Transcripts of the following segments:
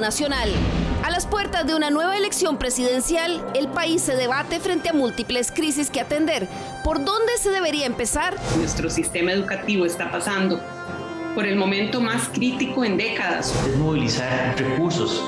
Nacional. A las puertas de una nueva elección presidencial, el país se debate frente a múltiples crisis que atender. ¿Por dónde se debería empezar? Nuestro sistema educativo está pasando por el momento más crítico en décadas. Es movilizar recursos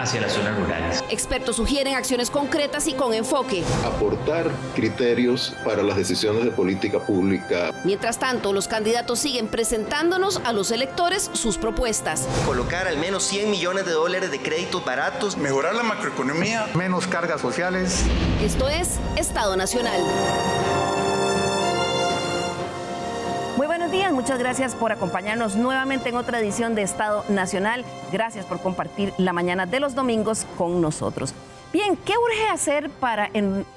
hacia las zonas rurales. Expertos sugieren acciones concretas y con enfoque. Aportar criterios para las decisiones de política pública. Mientras tanto, los candidatos siguen presentándonos a los electores sus propuestas. Colocar al menos 100 millones de dólares de créditos baratos. Mejorar la macroeconomía. Menos cargas sociales. Esto es Estado Nacional muchas gracias por acompañarnos nuevamente en otra edición de Estado Nacional. Gracias por compartir la mañana de los domingos con nosotros. Bien, ¿qué urge hacer para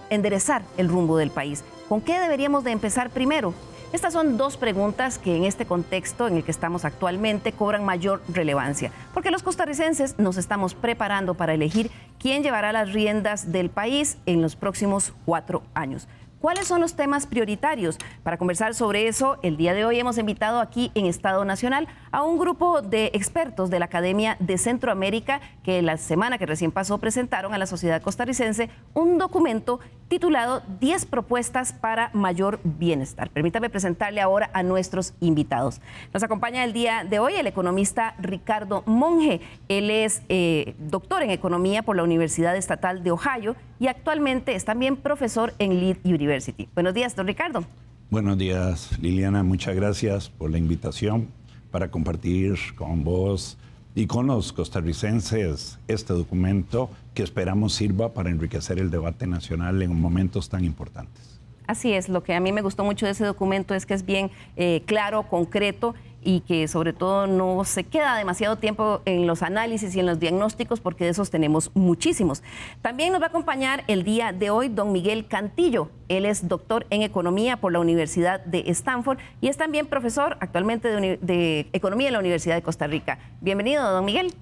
enderezar el rumbo del país? ¿Con qué deberíamos de empezar primero? Estas son dos preguntas que en este contexto en el que estamos actualmente cobran mayor relevancia, porque los costarricenses nos estamos preparando para elegir quién llevará las riendas del país en los próximos cuatro años cuáles son los temas prioritarios. Para conversar sobre eso, el día de hoy hemos invitado aquí en Estado Nacional a un grupo de expertos de la Academia de Centroamérica que la semana que recién pasó presentaron a la sociedad costarricense un documento titulado 10 propuestas para mayor bienestar. Permítame presentarle ahora a nuestros invitados. Nos acompaña el día de hoy el economista Ricardo Monge. Él es eh, doctor en economía por la Universidad Estatal de Ohio y actualmente es también profesor en Lead University. Buenos días, don Ricardo. Buenos días, Liliana. Muchas gracias por la invitación para compartir con vos y con los costarricenses este documento que esperamos sirva para enriquecer el debate nacional en momentos tan importantes. Así es, lo que a mí me gustó mucho de ese documento es que es bien eh, claro, concreto y que sobre todo no se queda demasiado tiempo en los análisis y en los diagnósticos porque de esos tenemos muchísimos. También nos va a acompañar el día de hoy don Miguel Cantillo. Él es doctor en economía por la Universidad de Stanford y es también profesor actualmente de, economía en la Universidad de Costa Rica. Bienvenido, don Miguel.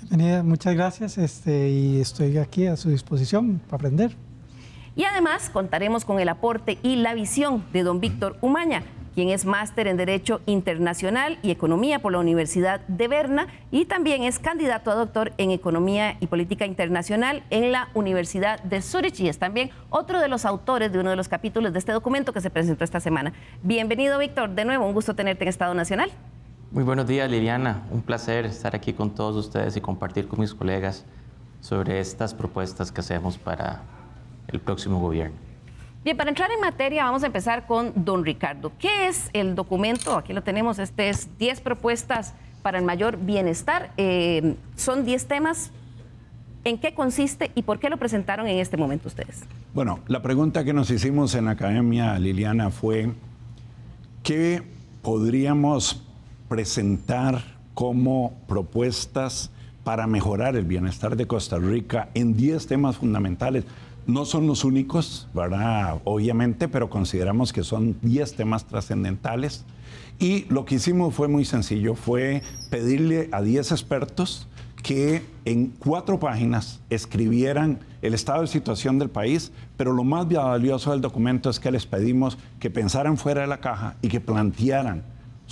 Bienvenida, muchas gracias este, y estoy aquí a su disposición para aprender. Y además contaremos con el aporte y la visión de don Víctor Umaña, quien es máster en Derecho Internacional y Economía por la Universidad de Berna y también es candidato a doctor en Economía y Política Internacional en la Universidad de Zurich y es también otro de los autores de uno de los capítulos de este documento que se presentó esta semana. Bienvenido, Víctor, de nuevo, un gusto tenerte en Estado Nacional. Muy buenos días, Liliana. Un placer estar aquí con todos ustedes y compartir con mis colegas sobre estas propuestas que hacemos para el próximo gobierno. Bien, para entrar en materia, vamos a empezar con don Ricardo. ¿Qué es el documento? Aquí lo tenemos, este es 10 propuestas para el mayor bienestar. Eh, son 10 temas. ¿En qué consiste y por qué lo presentaron en este momento ustedes? Bueno, la pregunta que nos hicimos en la academia, Liliana, fue ¿qué podríamos presentar como propuestas para mejorar el bienestar de Costa Rica en 10 temas fundamentales? No son los únicos, Obviamente, pero consideramos que son 10 temas trascendentales. Y lo que hicimos fue muy sencillo, fue pedirle a 10 expertos que en cuatro páginas escribieran el estado de situación del país, pero lo más valioso del documento es que les pedimos que pensaran fuera de la caja y que plantearan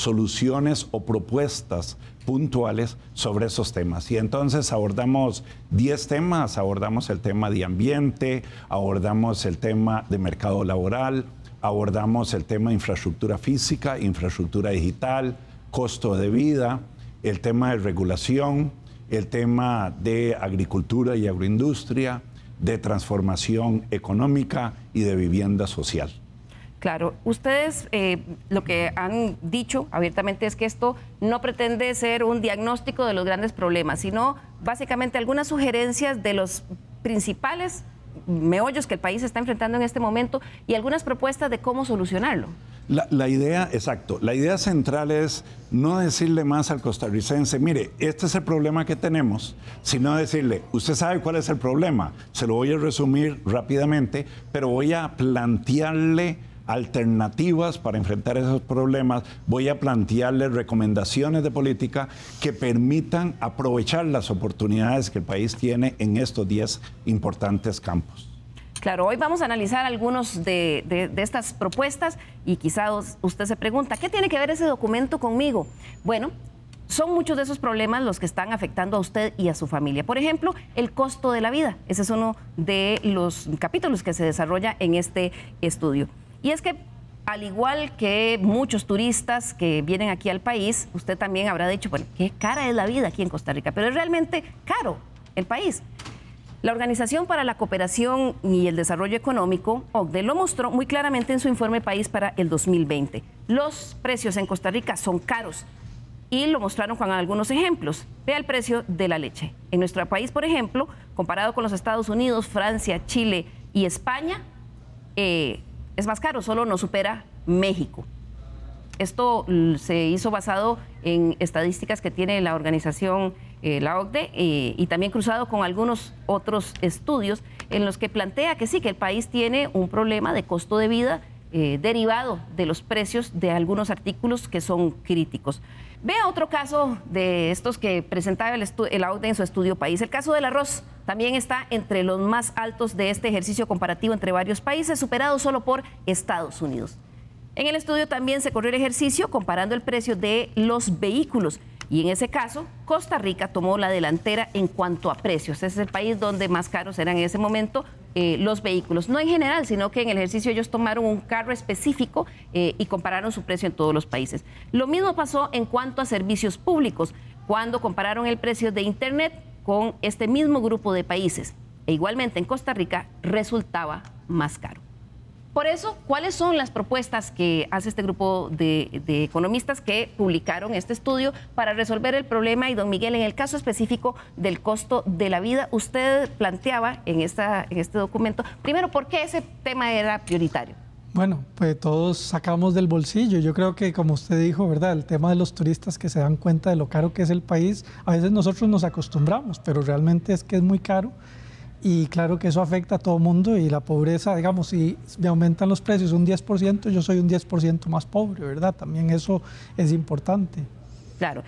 soluciones o propuestas puntuales sobre esos temas. Y entonces abordamos 10 temas, abordamos el tema de ambiente, abordamos el tema de mercado laboral, abordamos el tema de infraestructura física, infraestructura digital, costo de vida, el tema de regulación, el tema de agricultura y agroindustria, de transformación económica y de vivienda social. Claro, ustedes eh, lo que han dicho abiertamente es que esto no pretende ser un diagnóstico de los grandes problemas, sino básicamente algunas sugerencias de los principales meollos que el país está enfrentando en este momento y algunas propuestas de cómo solucionarlo. La, la, idea, exacto, la idea central es no decirle más al costarricense, mire, este es el problema que tenemos, sino decirle, usted sabe cuál es el problema, se lo voy a resumir rápidamente, pero voy a plantearle alternativas para enfrentar esos problemas, voy a plantearles recomendaciones de política que permitan aprovechar las oportunidades que el país tiene en estos 10 importantes campos. Claro, hoy vamos a analizar algunos de, de, estas propuestas y quizás usted se pregunta, ¿qué tiene que ver ese documento conmigo? Bueno, son muchos de esos problemas los que están afectando a usted y a su familia. Por ejemplo, el costo de la vida. Ese es uno de los capítulos que se desarrolla en este estudio. Y es que al igual que muchos turistas que vienen aquí al país, usted también habrá dicho, bueno, qué cara es la vida aquí en Costa Rica, pero es realmente caro el país. La Organización para la Cooperación y el Desarrollo Económico, OCDE, lo mostró muy claramente en su informe País para el 2020. Los precios en Costa Rica son caros y lo mostraron con algunos ejemplos. Vea el precio de la leche. En nuestro país, por ejemplo, comparado con los Estados Unidos, Francia, Chile y España, eh, es más caro, solo no supera México. Esto mm, se hizo basado en estadísticas que tiene la organización, eh, la OCDE, eh, y también cruzado con algunos otros estudios en los que plantea que sí, que el país tiene un problema de costo de vida eh, derivado de los precios de algunos artículos que son críticos. Vea otro caso de estos que presentaba el, el en su estudio país, el caso del arroz también está entre los más altos de este ejercicio comparativo entre varios países, superado solo por Estados Unidos. En el estudio también se corrió el ejercicio comparando el precio de los vehículos y en ese caso, Costa Rica tomó la delantera en cuanto a precios. Ese es el país donde más caros eran en ese momento eh, los vehículos. No en general, sino que en el ejercicio ellos tomaron un carro específico eh, y compararon su precio en todos los países. Lo mismo pasó en cuanto a servicios públicos, cuando compararon el precio de Internet con este mismo grupo de países. E igualmente en Costa Rica resultaba más caro. Por eso, ¿cuáles son las propuestas que hace este grupo de, economistas que publicaron este estudio para resolver el problema? Y don Miguel, en el caso específico del costo de la vida, usted planteaba en, esta, en este documento, primero, ¿por qué ese tema era prioritario? Bueno, pues todos sacamos del bolsillo. Yo creo que, como usted dijo, ¿verdad? El tema de los turistas que se dan cuenta de lo caro que es el país, a veces nosotros nos acostumbramos, pero realmente es que es muy caro y claro que eso afecta a todo el mundo y la pobreza, digamos, si me aumentan los precios un 10%, yo soy un 10% más pobre, ¿verdad? También eso es importante. Claro.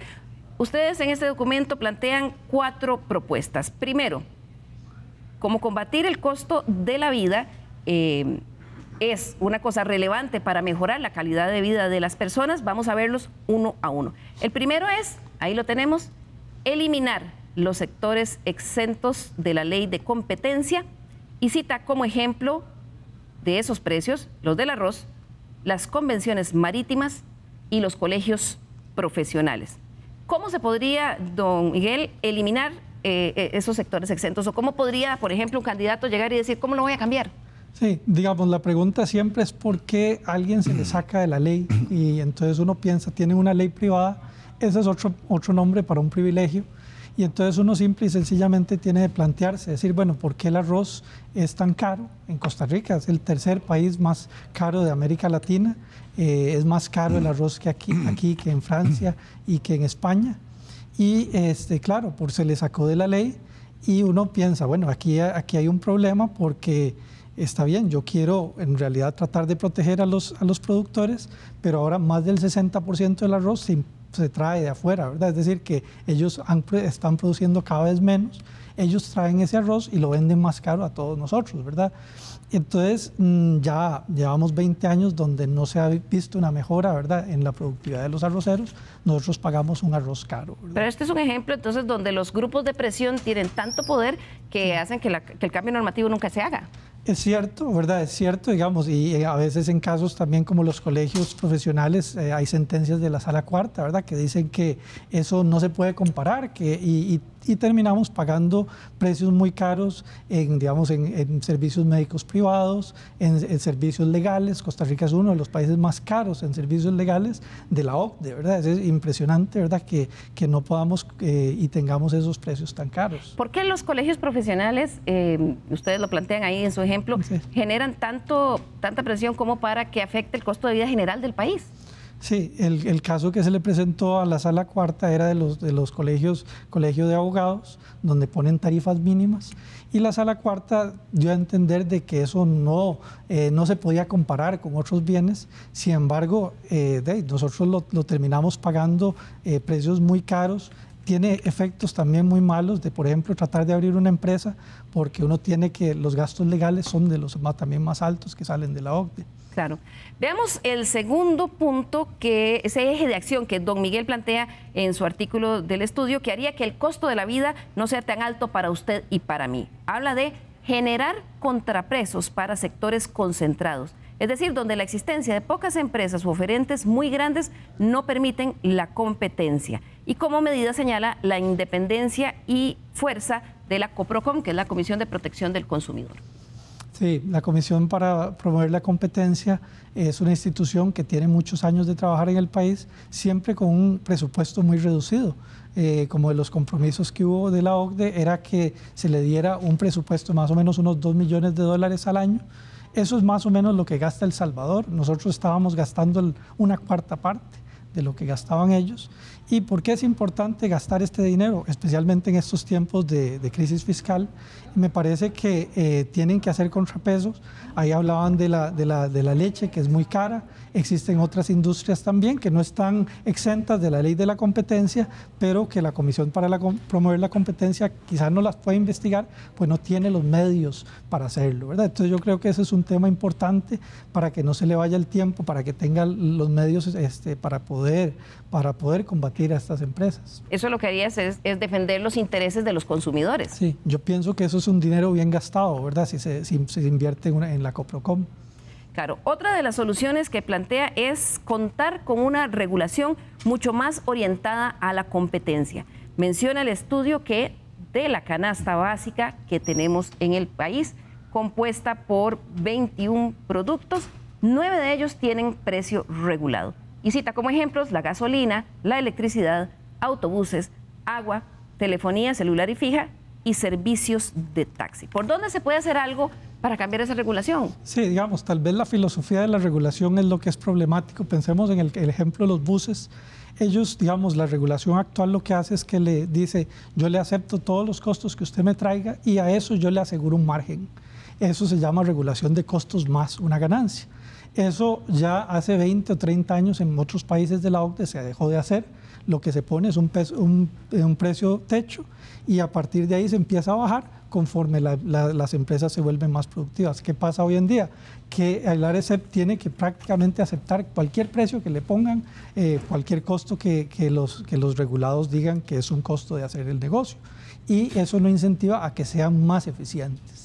Ustedes en este documento plantean cuatro propuestas. Primero, cómo combatir el costo de la vida eh, es una cosa relevante para mejorar la calidad de vida de las personas. Vamos a verlos uno a uno. El primero es, ahí lo tenemos, eliminar los sectores exentos de la ley de competencia y cita como ejemplo de esos precios los del arroz, las convenciones marítimas y los colegios profesionales. ¿Cómo se podría, don Miguel, eliminar eh, eh, esos sectores exentos? ¿O cómo podría, por ejemplo, un candidato llegar y decir, ¿cómo lo voy a cambiar? Sí, digamos, la pregunta siempre es por qué alguien se le saca de la ley y entonces uno piensa, tiene una ley privada, ese es otro nombre para un privilegio y entonces uno simple y sencillamente tiene que plantearse, decir, bueno, ¿por qué el arroz es tan caro en Costa Rica? Es el tercer país más caro de América Latina. Eh, es más caro el arroz que aquí, mm. aquí, que en Francia mm. y que en España. Y este, claro, por se le sacó de la ley y uno piensa, bueno, aquí, aquí hay un problema porque está bien, yo quiero en realidad tratar de proteger a los, a los productores, pero ahora más del 60% del arroz se, se trae de afuera, ¿verdad? Es decir, que ellos están produciendo cada vez menos, ellos traen ese arroz y lo venden más caro a todos nosotros, ¿verdad? Entonces, mm, ya llevamos 20 años donde no se ha visto una mejora, ¿verdad?, en la productividad de los arroceros. Nosotros pagamos un arroz caro. Pero este es un ejemplo, entonces, donde los grupos de presión tienen tanto poder que hacen que el cambio normativo nunca se haga. Es cierto, ¿verdad? Es cierto, digamos, y eh, a veces en casos también como los colegios profesionales eh, hay sentencias de la sala cuarta, ¿verdad? Que dicen que eso no se puede comparar, que, y, y y terminamos pagando precios muy caros en, digamos, en, servicios médicos privados, en, servicios legales. Costa Rica es uno de los países más caros en servicios legales de la OCDE, ¿verdad? Es impresionante, ¿verdad?, que, que no podamos eh, y tengamos esos precios tan caros. ¿Por qué los colegios profesionales, eh, ustedes lo plantean ahí en su ejemplo, generan tanto, tanta presión como para que afecte el costo de vida general del país? Sí, el, el, caso que se le presentó a la sala cuarta era de los, de los colegios, colegio de abogados, donde ponen tarifas mínimas, y la sala cuarta dio a entender de que eso no, eh, no se podía comparar con otros bienes, sin embargo, eh, nosotros lo, lo, terminamos pagando eh, precios muy caros, tiene efectos también muy malos de, por ejemplo, tratar de abrir una empresa porque uno tiene que, los gastos legales son de los más, también más altos que salen de la OCDE. Claro. Veamos el segundo punto, que ese eje de acción que don Miguel plantea en su artículo del estudio, que haría que el costo de la vida no sea tan alto para usted y para mí. Habla de generar contrapresos para sectores concentrados, es decir, donde la existencia de pocas empresas u oferentes muy grandes no permiten la competencia. Y como medida señala la independencia y fuerza de la COPROCOM, que es la Comisión de Protección del Consumidor. Sí, la Comisión para Promover la Competencia es una institución que tiene muchos años de trabajar en el país, siempre con un presupuesto muy reducido. Eh, como de los compromisos que hubo de la OCDE, era que se le diera un presupuesto más o menos unos 2 millones de dólares al año. Eso es más o menos lo que gasta El Salvador. Nosotros estábamos gastando una cuarta parte de lo que gastaban ellos. ¿Y por qué es importante gastar este dinero, especialmente en estos tiempos de, crisis fiscal? Me parece que eh, tienen que hacer contrapesos. Ahí hablaban de la, de, la, leche, que es muy cara. Existen otras industrias también que no están exentas de la ley de la competencia, pero que la Comisión para la, promover la competencia quizás no las puede investigar, pues no tiene los medios para hacerlo, ¿verdad? Entonces yo creo que ese es un tema importante para que no se le vaya el tiempo, para que tenga los medios este, para poder para poder combatir a estas empresas. Eso lo que harías es, defender los intereses de los consumidores. Sí, yo pienso que eso es un dinero bien gastado, ¿verdad? Si se, invierte en, en la Coprocom. Claro, otra de las soluciones que plantea es contar con una regulación mucho más orientada a la competencia. Menciona el estudio que de la canasta básica que tenemos en el país, compuesta por 21 productos, 9 de ellos tienen precio regulado y cita como ejemplos la gasolina, la electricidad, autobuses, agua, telefonía celular y fija y servicios de taxi. ¿Por dónde se puede hacer algo para cambiar esa regulación? Sí, digamos, tal vez la filosofía de la regulación es lo que es problemático. Pensemos en el, ejemplo de los buses ellos, digamos, la regulación actual lo que hace es que le dice, yo le acepto todos los costos que usted me traiga y a eso yo le aseguro un margen. Eso se llama regulación de costos más una ganancia. Eso ya hace 20 o 30 años en otros países de la OCDE se dejó de hacer. Lo que se pone es un, un, precio techo y a partir de ahí se empieza a bajar conforme las empresas se vuelven más productivas. ¿Qué pasa hoy en día? Que el ARECEP tiene que prácticamente aceptar cualquier precio que le pongan, eh, cualquier costo que, los, que los regulados digan que es un costo de hacer el negocio. Y eso lo incentiva a que sean más eficientes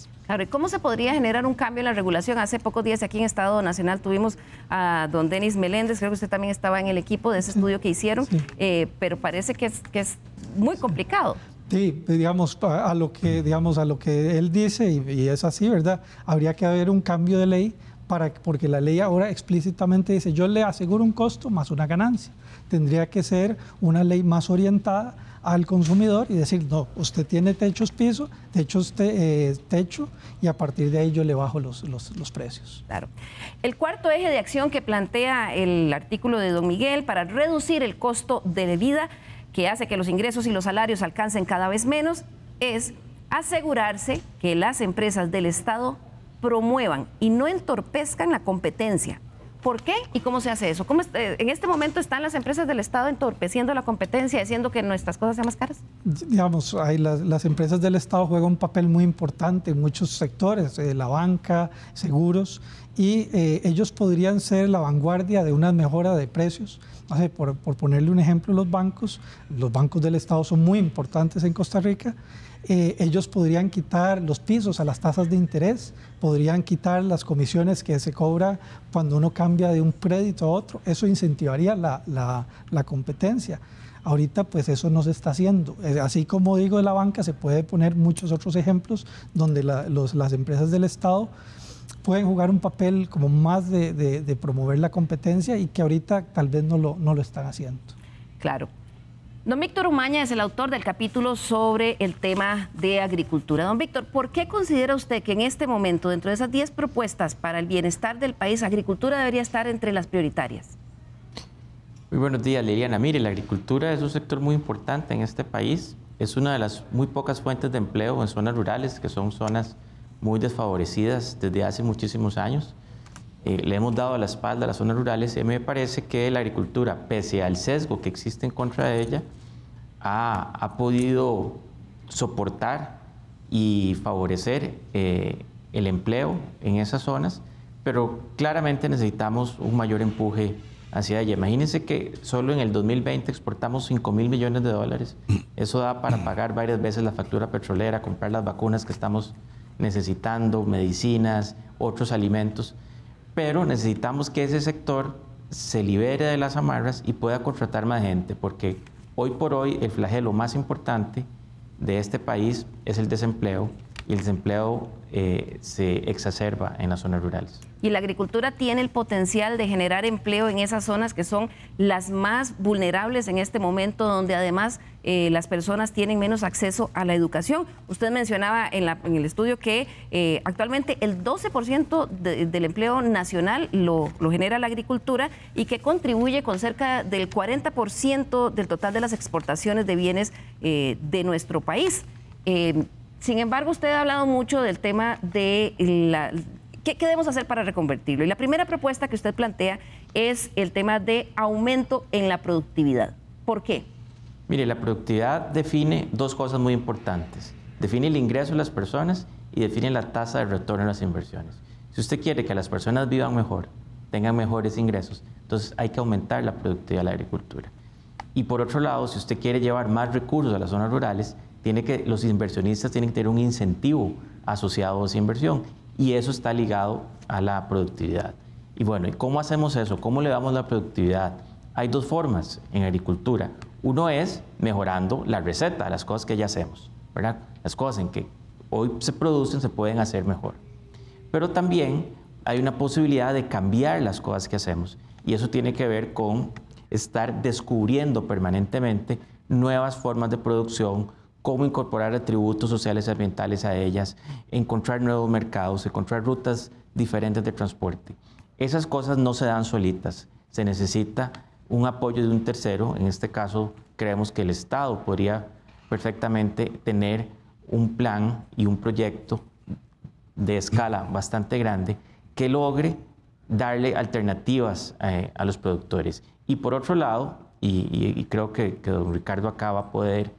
cómo se podría generar un cambio en la regulación? Hace pocos días aquí en Estado Nacional tuvimos a don Denis Meléndez, creo que usted también estaba en el equipo de ese estudio que hicieron, eh, pero parece que es, muy complicado. Sí, digamos a, lo que digamos a lo que él dice y, y, es así, ¿verdad? Habría que haber un cambio de ley para porque la ley ahora explícitamente dice, yo le aseguro un costo más una ganancia. Tendría que ser una ley más orientada al consumidor y decir, no, usted tiene techos piso, techos eh, techo, y a partir de ahí yo le bajo los, los, los, precios. Claro. El cuarto eje de acción que plantea el artículo de don Miguel para reducir el costo de vida que hace que los ingresos y los salarios alcancen cada vez menos es asegurarse que las empresas del Estado promuevan y no entorpezcan la competencia ¿Por qué y cómo se hace eso? ¿Cómo eh, en este momento están las empresas del Estado entorpeciendo la competencia, haciendo que nuestras cosas sean más caras? Digamos, las, empresas del Estado juegan un papel muy importante en muchos sectores, eh, la banca, seguros, y eh, ellos podrían ser la vanguardia de una mejora de precios. por, por ponerle un ejemplo, los bancos, los bancos del Estado son muy importantes en Costa Rica. Eh, ellos podrían quitar los pisos a las tasas de interés, podrían quitar las comisiones que se cobra cuando uno cambia de un crédito a otro. Eso incentivaría la, competencia. Ahorita pues eso no se está haciendo. Eh, así como digo de la banca, se puede poner muchos otros ejemplos donde las empresas del Estado pueden jugar un papel como más de, promover la competencia y que ahorita tal vez no lo, no lo están haciendo. Claro. Don Víctor Umaña es el autor del capítulo sobre el tema de agricultura. Don Víctor, ¿por qué considera usted que en este momento, dentro de esas 10 propuestas para el bienestar del país, agricultura debería estar entre las prioritarias? Muy buenos días, Liliana. Mire, la agricultura es un sector muy importante en este país. Es una de las muy pocas fuentes de empleo en zonas rurales, que son zonas muy desfavorecidas desde hace muchísimos años. Eh, le hemos dado la espalda a las zonas rurales y eh, me parece que la agricultura, pese al sesgo que existe en contra de ella, ha, ha podido soportar y favorecer eh, el empleo en esas zonas, pero claramente necesitamos un mayor empuje hacia ella. Imagínense que solo en el 2020 exportamos 5 mil millones de dólares. Eso da para pagar varias veces la factura petrolera, comprar las vacunas que estamos necesitando, medicinas, otros alimentos pero necesitamos que ese sector se libere de las amarras y pueda contratar más gente, porque hoy por hoy el flagelo más importante de este país es el desempleo y el desempleo eh, se exacerba en las zonas rurales. Y la agricultura tiene el potencial de generar empleo en esas zonas que son las más vulnerables en este momento, donde además eh, las personas tienen menos acceso a la educación. Usted mencionaba en, el estudio que eh, actualmente el 12% del empleo nacional lo, genera la agricultura y que contribuye con cerca del 40% del total de las exportaciones de bienes de nuestro país. Sin embargo, usted ha hablado mucho del tema de la, ¿qué, qué debemos hacer para reconvertirlo. Y la primera propuesta que usted plantea es el tema de aumento en la productividad. ¿Por qué? Mire, la productividad define dos cosas muy importantes. Define el ingreso de las personas y define la tasa de retorno de las inversiones. Si usted quiere que las personas vivan mejor, tengan mejores ingresos, entonces hay que aumentar la productividad de la agricultura. Y por otro lado, si usted quiere llevar más recursos a las zonas rurales, tiene que, los inversionistas tienen que tener un incentivo asociado a esa inversión y eso está ligado a la productividad. Y bueno, ¿y cómo hacemos eso? ¿Cómo le damos la productividad? Hay dos formas en agricultura. Uno es mejorando la receta, las cosas que ya hacemos, ¿verdad? Las cosas en que hoy se producen se pueden hacer mejor. Pero también hay una posibilidad de cambiar las cosas que hacemos y eso tiene que ver con estar descubriendo permanentemente nuevas formas de producción, cómo incorporar atributos sociales y ambientales a ellas, encontrar nuevos mercados, encontrar rutas diferentes de transporte. Esas cosas no se dan solitas, se necesita un apoyo de un tercero, en este caso creemos que el Estado podría perfectamente tener un plan y un proyecto de escala bastante grande que logre darle alternativas eh, a los productores. Y por otro lado, y, creo que, que, don Ricardo acá va a poder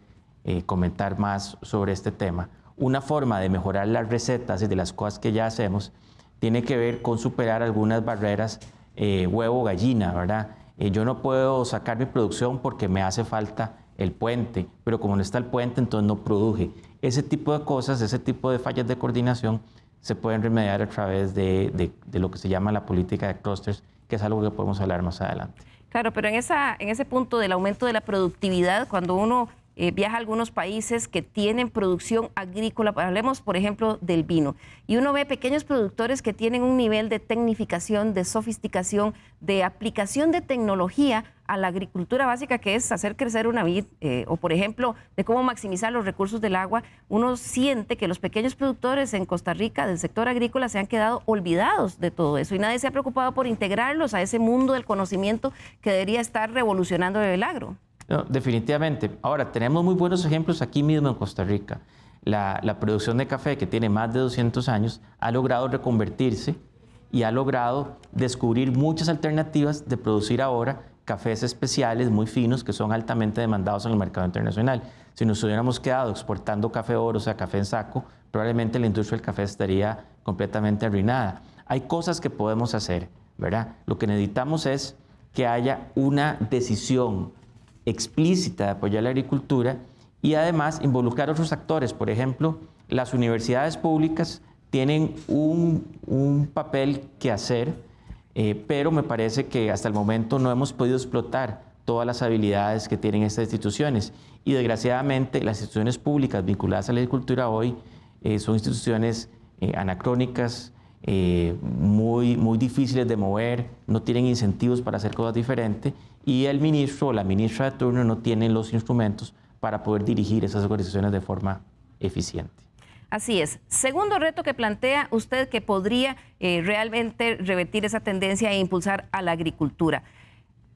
eh, comentar más sobre este tema. Una forma de mejorar las recetas y de las cosas que ya hacemos tiene que ver con superar algunas barreras eh, huevo-gallina, ¿verdad? Eh, yo no puedo sacar mi producción porque me hace falta el puente, pero como no está el puente, entonces no produje. Ese tipo de cosas, ese tipo de fallas de coordinación se pueden remediar a través de, de, de lo que se llama la política de clusters, que es algo que podemos hablar más adelante. Claro, pero en, esa, en ese punto del aumento de la productividad, cuando uno eh, viaja a algunos países que tienen producción agrícola, hablemos por ejemplo del vino, y uno ve pequeños productores que tienen un nivel de tecnificación, de sofisticación, de aplicación de tecnología a la agricultura básica, que es hacer crecer una vid, eh, o por ejemplo, de cómo maximizar los recursos del agua, uno siente que los pequeños productores en Costa Rica del sector agrícola se han quedado olvidados de todo eso y nadie se ha preocupado por integrarlos a ese mundo del conocimiento que debería estar revolucionando el agro definitivamente. Ahora, tenemos muy buenos ejemplos aquí mismo en Costa Rica. La, la, producción de café, que tiene más de 200 años, ha logrado reconvertirse y ha logrado descubrir muchas alternativas de producir ahora cafés especiales muy finos que son altamente demandados en el mercado internacional. Si nos hubiéramos quedado exportando café oro, o sea, café en saco, probablemente la industria del café estaría completamente arruinada. Hay cosas que podemos hacer, ¿verdad? Lo que necesitamos es que haya una decisión explícita de apoyar la agricultura y además involucrar otros actores. Por ejemplo, las universidades públicas tienen un, papel que hacer, eh, pero me parece que hasta el momento no hemos podido explotar todas las habilidades que tienen estas instituciones. Y desgraciadamente las instituciones públicas vinculadas a la agricultura hoy eh, son instituciones eh, anacrónicas, eh, muy, muy difíciles de mover, no tienen incentivos para hacer cosas diferentes y el ministro o la ministra de turno no tienen los instrumentos para poder dirigir esas organizaciones de forma eficiente. Así es. Segundo reto que plantea usted que podría eh, realmente revertir esa tendencia e impulsar a la agricultura.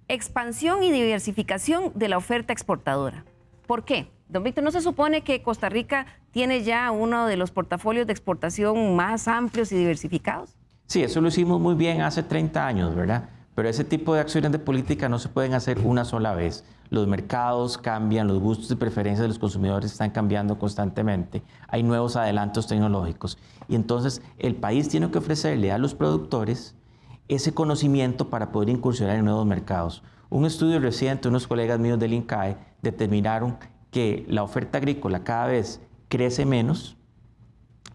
Expansión y diversificación de la oferta exportadora. ¿Por qué? Don Víctor, ¿no se supone que Costa Rica tiene ya uno de los portafolios de exportación más amplios y diversificados? Sí, eso lo hicimos muy bien hace 30 años, ¿verdad? Pero ese tipo de acciones de política no se pueden hacer una sola vez. Los mercados cambian, los gustos y preferencias de los consumidores están cambiando constantemente, hay nuevos adelantos tecnológicos. Y entonces el país tiene que ofrecerle a los productores ese conocimiento para poder incursionar en nuevos mercados. Un estudio reciente, unos colegas míos del INCAE determinaron que la oferta agrícola cada vez crece menos,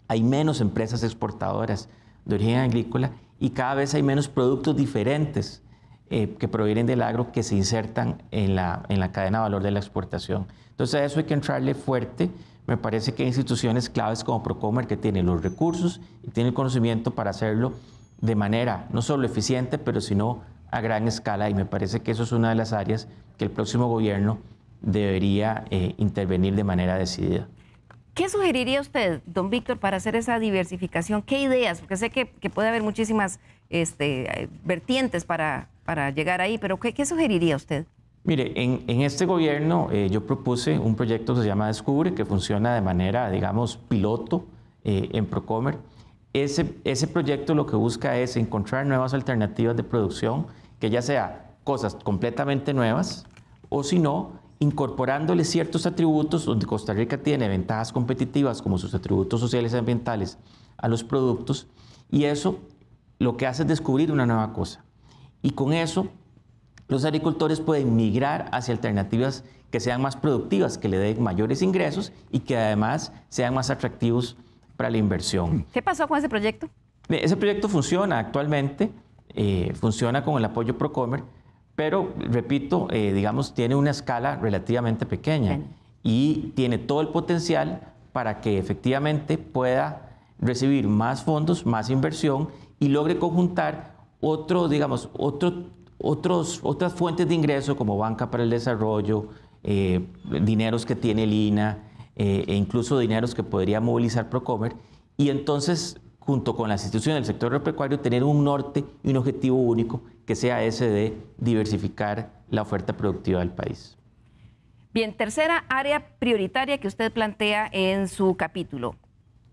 hay menos empresas exportadoras de origen agrícola y cada vez hay menos productos diferentes eh, que provienen del agro que se insertan en la, en la cadena de valor de la exportación. Entonces a eso hay que entrarle fuerte. Me parece que hay instituciones claves como Procomer que tienen los recursos y tienen el conocimiento para hacerlo de manera no solo eficiente, pero sino a gran escala. Y me parece que eso es una de las áreas que el próximo gobierno debería eh, intervenir de manera decidida. ¿Qué sugeriría usted, don Víctor, para hacer esa diversificación? ¿Qué ideas? Porque sé que, puede haber muchísimas este, eh, vertientes para, llegar ahí, pero ¿qué, sugeriría usted? Mire, en, este gobierno eh, yo propuse un proyecto que se llama Descubre, que funciona de manera, digamos, piloto en Procomer. Ese, ese proyecto lo que busca es encontrar nuevas alternativas de producción, que ya sea cosas completamente nuevas, o si no, incorporándole ciertos atributos donde Costa Rica tiene ventajas competitivas como sus atributos sociales y ambientales a los productos y eso lo que hace es descubrir una nueva cosa. Y con eso los agricultores pueden migrar hacia alternativas que sean más productivas, que le den mayores ingresos y que además sean más atractivos para la inversión. ¿Qué pasó con ese proyecto? Ese proyecto funciona actualmente, eh, funciona con el apoyo Procomer pero repito, eh, digamos, tiene una escala relativamente pequeña y tiene todo el potencial para que efectivamente pueda recibir más fondos, más inversión y logre conjuntar otro, digamos, otros, otras fuentes de ingreso como banca para el desarrollo, eh, dineros que tiene el INA eh, e incluso dineros que podría movilizar Procomer. Y entonces junto con las instituciones del sector agropecuario, tener un norte y un objetivo único que sea ese de diversificar la oferta productiva del país. Bien, tercera área prioritaria que usted plantea en su capítulo,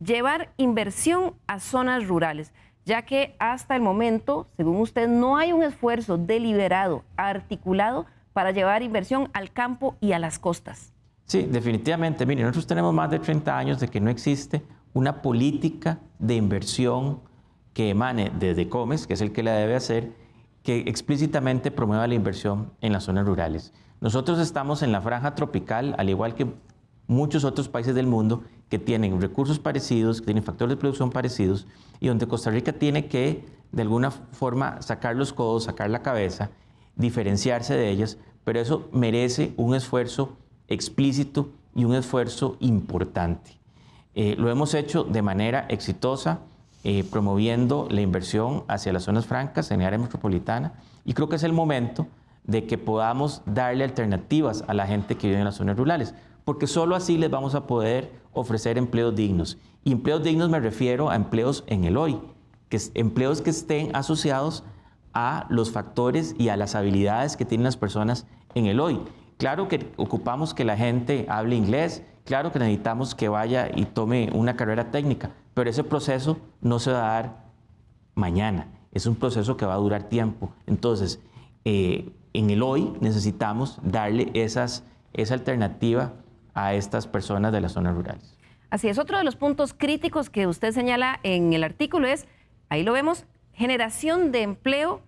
llevar inversión a zonas rurales, ya que hasta el momento, según usted, no hay un esfuerzo deliberado, articulado para llevar inversión al campo y a las costas. Sí, definitivamente. Mire, nosotros tenemos más de 30 años de que no existe una política de inversión que emane desde COMES, que es el que la debe hacer, que explícitamente promueva la inversión en las zonas rurales. Nosotros estamos en la franja tropical, al igual que muchos otros países del mundo que tienen recursos parecidos, que tienen factores de producción parecidos, y donde Costa Rica tiene que, de alguna forma, sacar los codos, sacar la cabeza, diferenciarse de ellas, pero eso merece un esfuerzo explícito y un esfuerzo importante. Eh, lo hemos hecho de manera exitosa, eh, promoviendo la inversión hacia las zonas francas en el área metropolitana y creo que es el momento de que podamos darle alternativas a la gente que vive en las zonas rurales, porque solo así les vamos a poder ofrecer empleos dignos. Y empleos dignos me refiero a empleos en el hoy, empleos que estén asociados a los factores y a las habilidades que tienen las personas en el hoy. Claro que ocupamos que la gente hable inglés, Claro que necesitamos que vaya y tome una carrera técnica, pero ese proceso no se va a dar mañana, es un proceso que va a durar tiempo. Entonces, eh, en el hoy necesitamos darle esa alternativa a estas personas de las zonas rurales. Así es, otro de los puntos críticos que usted señala en el artículo es, ahí lo vemos, generación de empleo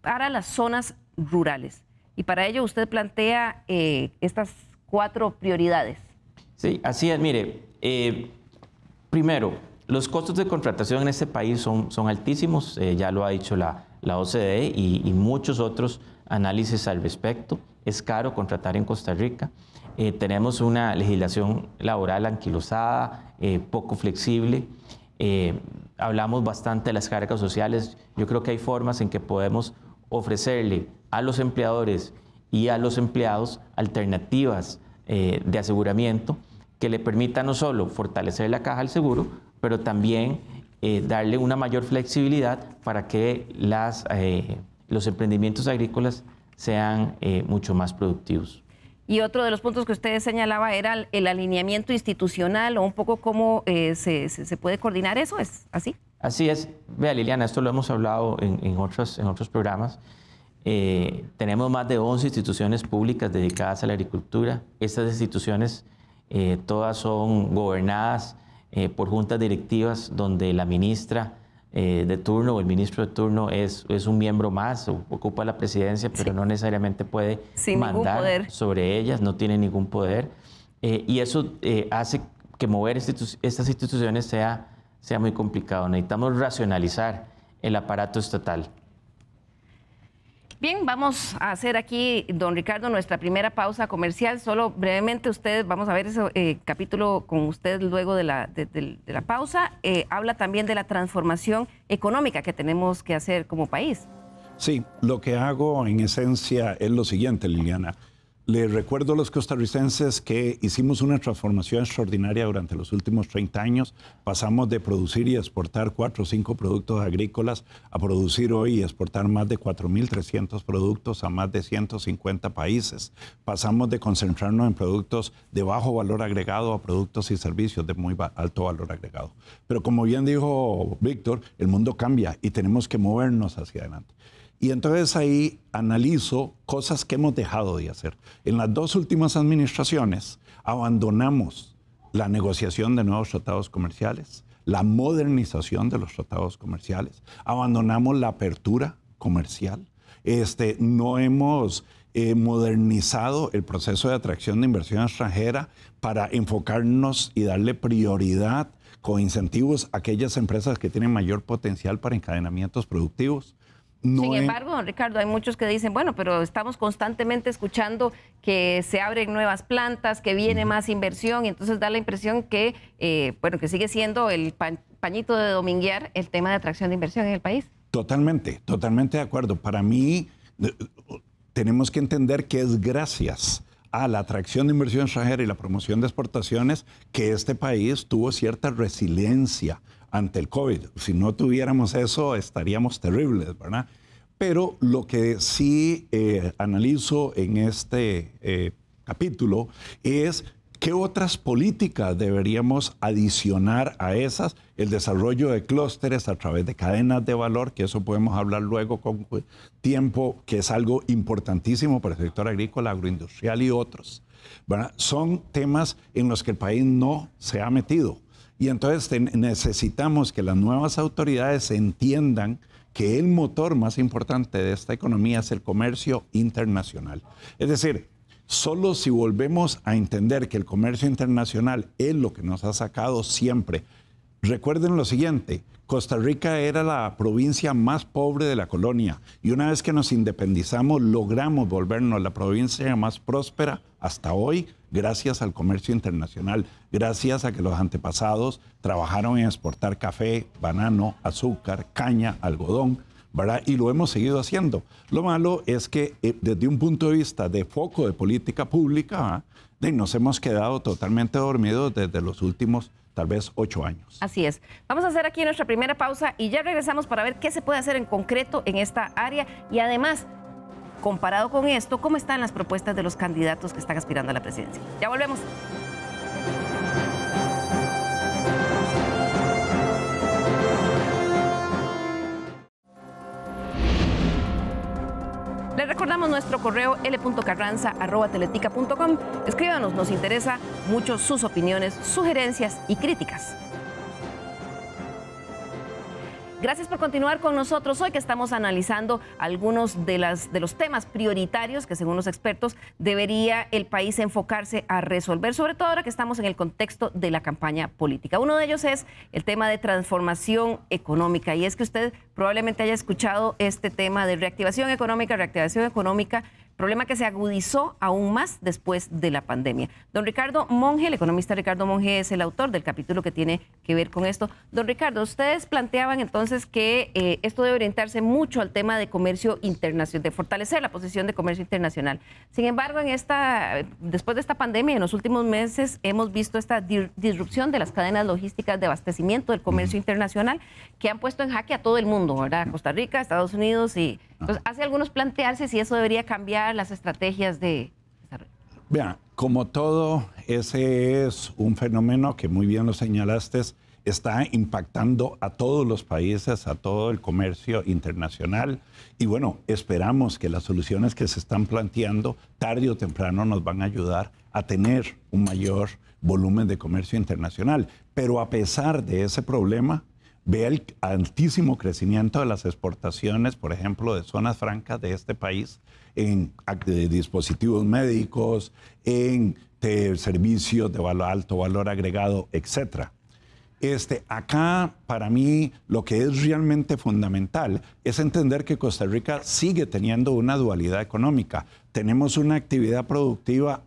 para las zonas rurales. Y para ello usted plantea eh, estas cuatro prioridades. Sí, así es. Mire, eh, primero, los costos de contratación en este país son, altísimos, eh, ya lo ha dicho la, la OCDE y, muchos otros análisis al respecto. Es caro contratar en Costa Rica. Eh, tenemos una legislación laboral anquilosada, poco flexible. hablamos bastante de las cargas sociales. Yo creo que hay formas en que podemos ofrecerle a los empleadores y a los empleados alternativas de aseguramiento que le permita no solo fortalecer la caja del seguro, pero también eh, darle una mayor flexibilidad para que las, eh, los emprendimientos agrícolas sean eh, mucho más productivos. Y otro de los puntos que usted señalaba era el, alineamiento institucional o un poco cómo se, puede coordinar eso, ¿es así? Así es. Vea, Liliana, esto lo hemos hablado en, en otros, en otros programas. tenemos más de 11 instituciones públicas dedicadas a la agricultura. Estas instituciones eh, todas son gobernadas eh, por juntas directivas donde la ministra eh, de turno o el ministro de turno es, un miembro más, ocupa la presidencia, pero no necesariamente puede mandar sobre ellas, no tiene ningún poder. y eso hace que mover estas instituciones sea, sea muy complicado. Necesitamos racionalizar el aparato estatal. Bien, vamos a hacer aquí, don Ricardo, nuestra primera pausa comercial. Solo brevemente ustedes, vamos a ver ese eh, capítulo con ustedes luego de la, pausa. Eh, habla también de la transformación económica que tenemos que hacer como país. Sí, lo que hago en esencia es lo siguiente, Liliana. Les recuerdo a los costarricenses que hicimos una transformación extraordinaria durante los últimos 30 años. Pasamos de producir y exportar cuatro o cinco productos agrícolas a producir hoy y exportar más de 4.300 productos a más de 150 países. Pasamos de concentrarnos en productos de bajo valor agregado a productos y servicios de muy alto valor agregado. Pero como bien dijo Víctor, el mundo cambia y tenemos que movernos hacia adelante. Y entonces ahí analizo cosas que hemos dejado de hacer. En las dos últimas administraciones abandonamos la negociación de nuevos tratados comerciales, la modernización de los tratados comerciales, abandonamos la apertura comercial, este, no hemos eh, modernizado el proceso de atracción de inversión extranjera para enfocarnos y darle prioridad con incentivos a aquellas empresas que tienen mayor potencial para encadenamientos productivos. Sin embargo, don Ricardo, hay muchos que dicen, bueno, pero estamos constantemente escuchando que se abren nuevas plantas, que viene más inversión, y entonces da la impresión que, eh, bueno, que sigue siendo el pañito de dominguear el tema de atracción de inversión en el país. Totalmente, totalmente de acuerdo. Para mí, tenemos que entender que es gracias a la atracción de inversión extranjera y la promoción de exportaciones que este país tuvo cierta resiliencia ante el COVID. Si no tuviéramos eso, estaríamos terribles, ¿verdad? Pero lo que sí eh, analizo en este eh, capítulo es qué otras políticas deberíamos adicionar a esas, el desarrollo de clústeres a través de cadenas de valor, que eso podemos hablar luego con tiempo, que es algo importantísimo para el sector agrícola, agroindustrial y otros. Son temas en los que el país no se ha metido y entonces necesitamos que las nuevas autoridades entiendan que el motor más importante de esta economía es el comercio internacional. Es decir, solo si volvemos a entender que el comercio internacional es lo que nos ha sacado siempre. Recuerden lo siguiente, Costa Rica era la provincia más pobre de la colonia y una vez que nos independizamos logramos volvernos la provincia más próspera hasta hoy gracias al comercio internacional, gracias a que los antepasados trabajaron en exportar café, banano, azúcar, caña, algodón. ¿verdad? Y lo hemos seguido haciendo. Lo malo es que eh, desde un punto de vista de foco de política pública, ¿ah? nos hemos quedado totalmente dormidos desde los últimos tal vez ocho años. Así es. Vamos a hacer aquí nuestra primera pausa y ya regresamos para ver qué se puede hacer en concreto en esta área y además, comparado con esto, cómo están las propuestas de los candidatos que están aspirando a la presidencia. Ya volvemos. Le recordamos nuestro correo l.carranza.teletica.com. Escríbanos, nos interesa mucho sus opiniones, sugerencias y críticas. Gracias por continuar con nosotros hoy que estamos analizando algunos de, las, de los temas prioritarios que según los expertos debería el país enfocarse a resolver, sobre todo ahora que estamos en el contexto de la campaña política. Uno de ellos es el tema de transformación económica y es que usted probablemente haya escuchado este tema de reactivación económica, reactivación económica problema que se agudizó aún más después de la pandemia. Don Ricardo Monge, el economista Ricardo Monge es el autor del capítulo que tiene que ver con esto. Don Ricardo, ustedes planteaban entonces que eh, esto debe orientarse mucho al tema de comercio internacional, de fortalecer la posición de comercio internacional. Sin embargo, en esta, después de esta pandemia, en los últimos meses hemos visto esta disrupción de las cadenas logísticas de abastecimiento del comercio internacional que han puesto en jaque a todo el mundo, ¿verdad? Costa Rica, Estados Unidos y entonces, hace algunos plantearse si eso debería cambiar las estrategias de desarrollo. como todo, ese es un fenómeno que muy bien lo señalaste, está impactando a todos los países, a todo el comercio internacional. Y bueno, esperamos que las soluciones que se están planteando tarde o temprano nos van a ayudar a tener un mayor volumen de comercio internacional. Pero a pesar de ese problema, ve el altísimo crecimiento de las exportaciones, por ejemplo, de zonas francas de este país en dispositivos médicos, en servicios de valor, alto valor agregado, etc. Este, acá, para mí, lo que es realmente fundamental es entender que Costa Rica sigue teniendo una dualidad económica. Tenemos una actividad productiva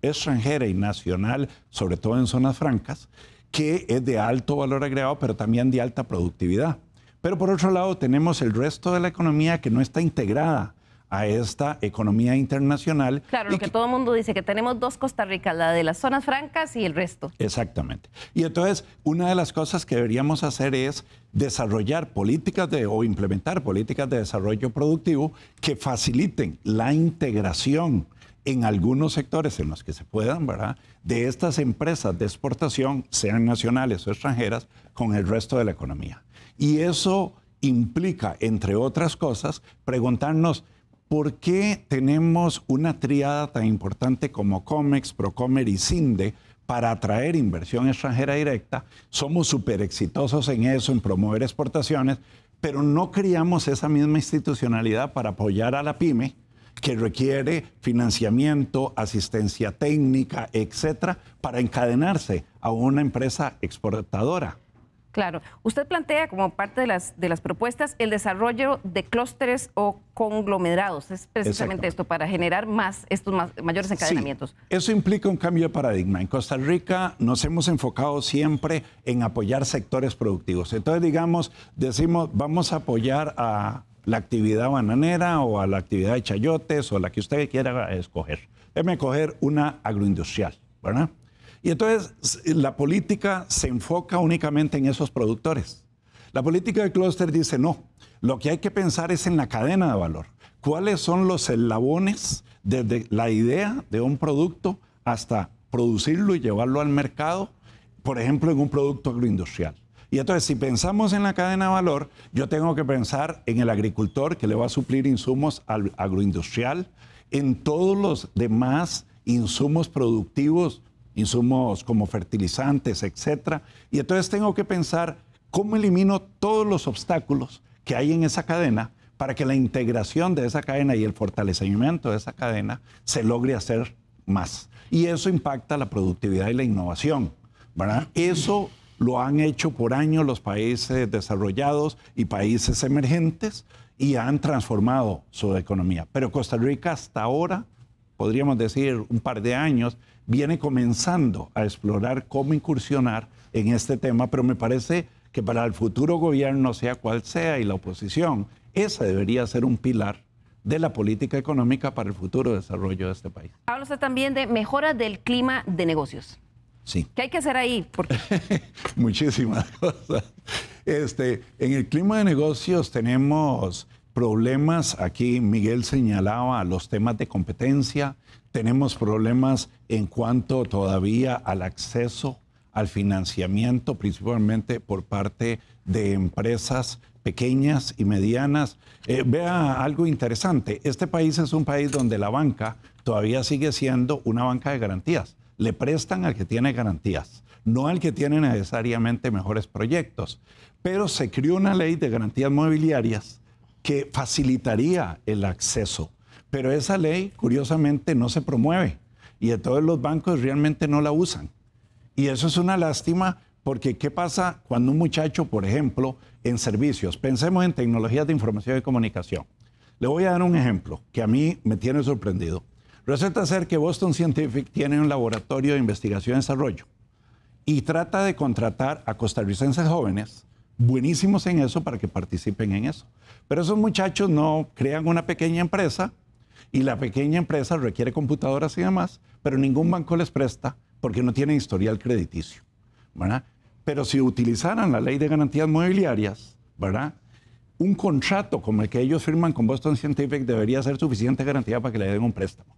extranjera y nacional, sobre todo en zonas francas, que es de alto valor agregado, pero también de alta productividad. Pero por otro lado, tenemos el resto de la economía que no está integrada a esta economía internacional. Claro, lo que, todo el mundo dice, que tenemos dos Costa Rica, la de las zonas francas y el resto. Exactamente. Y entonces, una de las cosas que deberíamos hacer es desarrollar políticas de, o implementar políticas de desarrollo productivo que faciliten la integración en algunos sectores en los que se puedan, ¿verdad? De estas empresas de exportación, sean nacionales o extranjeras, con el resto de la economía. Y eso implica, entre otras cosas, preguntarnos por qué tenemos una triada tan importante como COMEX, PROCOMER y Sinde para atraer inversión extranjera directa. Somos súper exitosos en eso, en promover exportaciones, pero no creamos esa misma institucionalidad para apoyar a la pyme que requiere financiamiento, asistencia técnica, etcétera, para encadenarse a una empresa exportadora. Claro. Usted plantea como parte de las, de las propuestas el desarrollo de clústeres o conglomerados. Es precisamente esto, para generar más estos más, mayores encadenamientos. Sí, eso implica un cambio de paradigma. En Costa Rica nos hemos enfocado siempre en apoyar sectores productivos. Entonces, digamos, decimos, vamos a apoyar a, la actividad bananera o a la actividad de chayotes o la que usted quiera escoger. Déjeme coger una agroindustrial, ¿verdad? Y entonces la política se enfoca únicamente en esos productores. La política de clúster dice, no, lo que hay que pensar es en la cadena de valor. ¿Cuáles son los eslabones desde la idea de un producto hasta producirlo y llevarlo al mercado, por ejemplo, en un producto agroindustrial? Y entonces, si pensamos en la cadena de valor, yo tengo que pensar en el agricultor que le va a suplir insumos al agroindustrial, en todos los demás insumos productivos, insumos como fertilizantes, etc. Y entonces tengo que pensar cómo elimino todos los obstáculos que hay en esa cadena para que la integración de esa cadena y el fortalecimiento de esa cadena se logre hacer más. Y eso impacta la productividad y la innovación. ¿verdad? Eso lo han hecho por años los países desarrollados y países emergentes y han transformado su economía. Pero Costa Rica hasta ahora, podríamos decir un par de años, viene comenzando a explorar cómo incursionar en este tema, pero me parece que para el futuro gobierno, sea cual sea, y la oposición, esa debería ser un pilar de la política económica para el futuro desarrollo de este país. Habla usted también de mejora del clima de negocios. Sí. ¿Qué hay que hacer ahí? Muchísimas cosas. Este, en el clima de negocios tenemos problemas, aquí Miguel señalaba los temas de competencia, tenemos problemas en cuanto todavía al acceso al financiamiento, principalmente por parte de empresas pequeñas y medianas. Eh, vea algo interesante, este país es un país donde la banca todavía sigue siendo una banca de garantías le prestan al que tiene garantías, no al que tiene necesariamente mejores proyectos. Pero se creó una ley de garantías mobiliarias que facilitaría el acceso. Pero esa ley, curiosamente, no se promueve y todos los bancos realmente no la usan. Y eso es una lástima porque ¿qué pasa cuando un muchacho, por ejemplo, en servicios, pensemos en tecnologías de información y comunicación? Le voy a dar un ejemplo que a mí me tiene sorprendido. Resulta ser que Boston Scientific tiene un laboratorio de investigación y desarrollo y trata de contratar a costarricenses jóvenes buenísimos en eso para que participen en eso. Pero esos muchachos no crean una pequeña empresa y la pequeña empresa requiere computadoras y demás, pero ningún banco les presta porque no tienen historial crediticio. Pero si utilizaran la ley de garantías mobiliarias, ¿verdad? un contrato como el que ellos firman con Boston Scientific debería ser suficiente garantía para que le den un préstamo.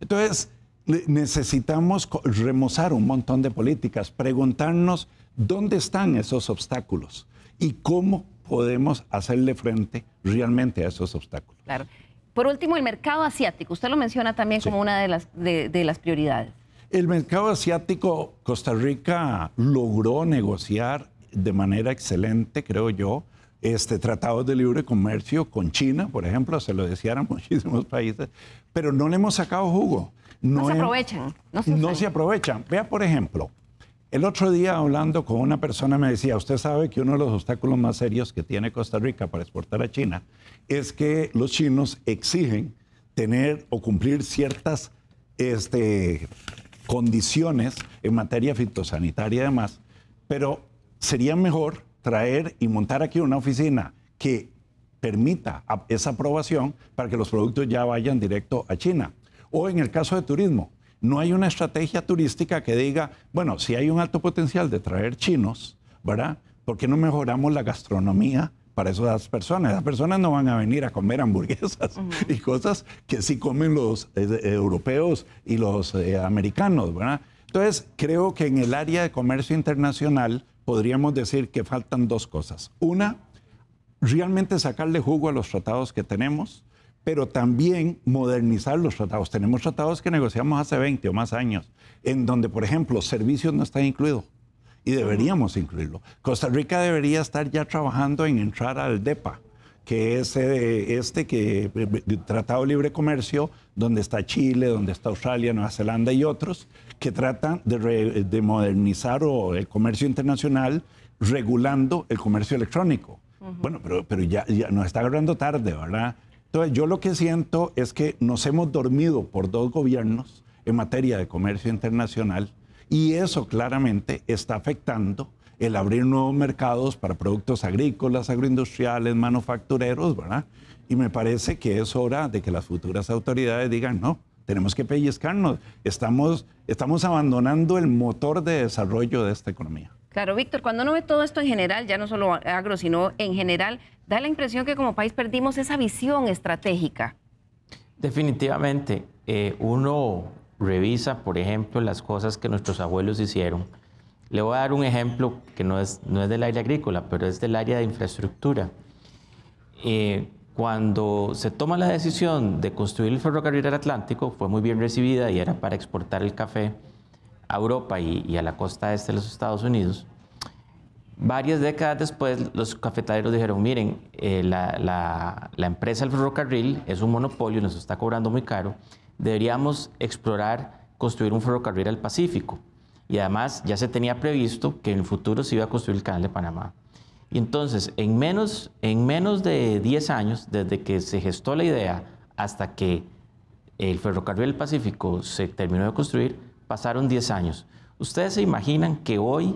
Entonces, necesitamos remozar un montón de políticas, preguntarnos dónde están esos obstáculos y cómo podemos hacerle frente realmente a esos obstáculos. Por último, el mercado asiático. Usted lo menciona también como una de las prioridades. El mercado asiático, Costa Rica logró negociar de manera excelente, creo yo, este, tratados de libre comercio con China, por ejemplo, se lo decían a muchísimos países, pero no le hemos sacado jugo. No, se aprovechan. No se, aprovechan. Vea, por ejemplo, el otro día hablando con una persona me decía, usted sabe que uno de los obstáculos más serios que tiene Costa Rica para exportar a China es que los chinos exigen tener o cumplir ciertas este, condiciones en materia fitosanitaria y demás, pero sería mejor traer y montar aquí una oficina que permita esa aprobación para que los productos ya vayan directo a China. O en el caso de turismo, no hay una estrategia turística que diga, bueno, si hay un alto potencial de traer chinos, ¿verdad? ¿Por qué no mejoramos la gastronomía para esas personas? Esas personas no van a venir a comer hamburguesas y cosas que sí comen los eh, europeos y los eh, americanos, ¿verdad? Entonces, creo que en el área de comercio internacional, podríamos decir que faltan dos cosas. Una, realmente sacarle jugo a los tratados que tenemos, pero también modernizar los tratados. Tenemos tratados que negociamos hace 20 o más años, en donde, por ejemplo, servicios no están incluidos y deberíamos incluirlo. Costa Rica debería estar ya trabajando en entrar al DEPA, que es eh, este que, eh, eh, Tratado Libre Comercio donde está Chile, donde está Australia, Nueva Zelanda y otros, que tratan de, modernizar o el comercio internacional regulando el comercio electrónico. Bueno, pero, pero ya, ya nos está agarrando tarde, ¿verdad? Entonces, yo lo que siento es que nos hemos dormido por dos gobiernos en materia de comercio internacional y eso claramente está afectando el abrir nuevos mercados para productos agrícolas, agroindustriales, manufactureros, ¿verdad? Y me parece que es hora de que las futuras autoridades digan, no, tenemos que pellizcarnos, estamos, estamos abandonando el motor de desarrollo de esta economía. Claro, Víctor, cuando uno ve todo esto en general, ya no solo agro, sino en general, da la impresión que como país perdimos esa visión estratégica. Definitivamente, eh, uno revisa, por ejemplo, las cosas que nuestros abuelos hicieron. Le voy a dar un ejemplo que no es, no es del área agrícola, pero es del área de infraestructura. Eh, cuando se toma la decisión de construir el ferrocarril al Atlántico, fue muy bien recibida y era para exportar el café a Europa y, a la costa este de los Estados Unidos. Varias décadas después, los cafetaleros dijeron, miren, eh, la, la, empresa del ferrocarril es un monopolio, nos está cobrando muy caro, deberíamos explorar construir un ferrocarril al Pacífico. Y además ya se tenía previsto que en el futuro se iba a construir el canal de Panamá. Y entonces, en menos, de 10 años, desde que se gestó la idea hasta que el ferrocarril del Pacífico se terminó de construir, pasaron 10 años. ¿Ustedes se imaginan que hoy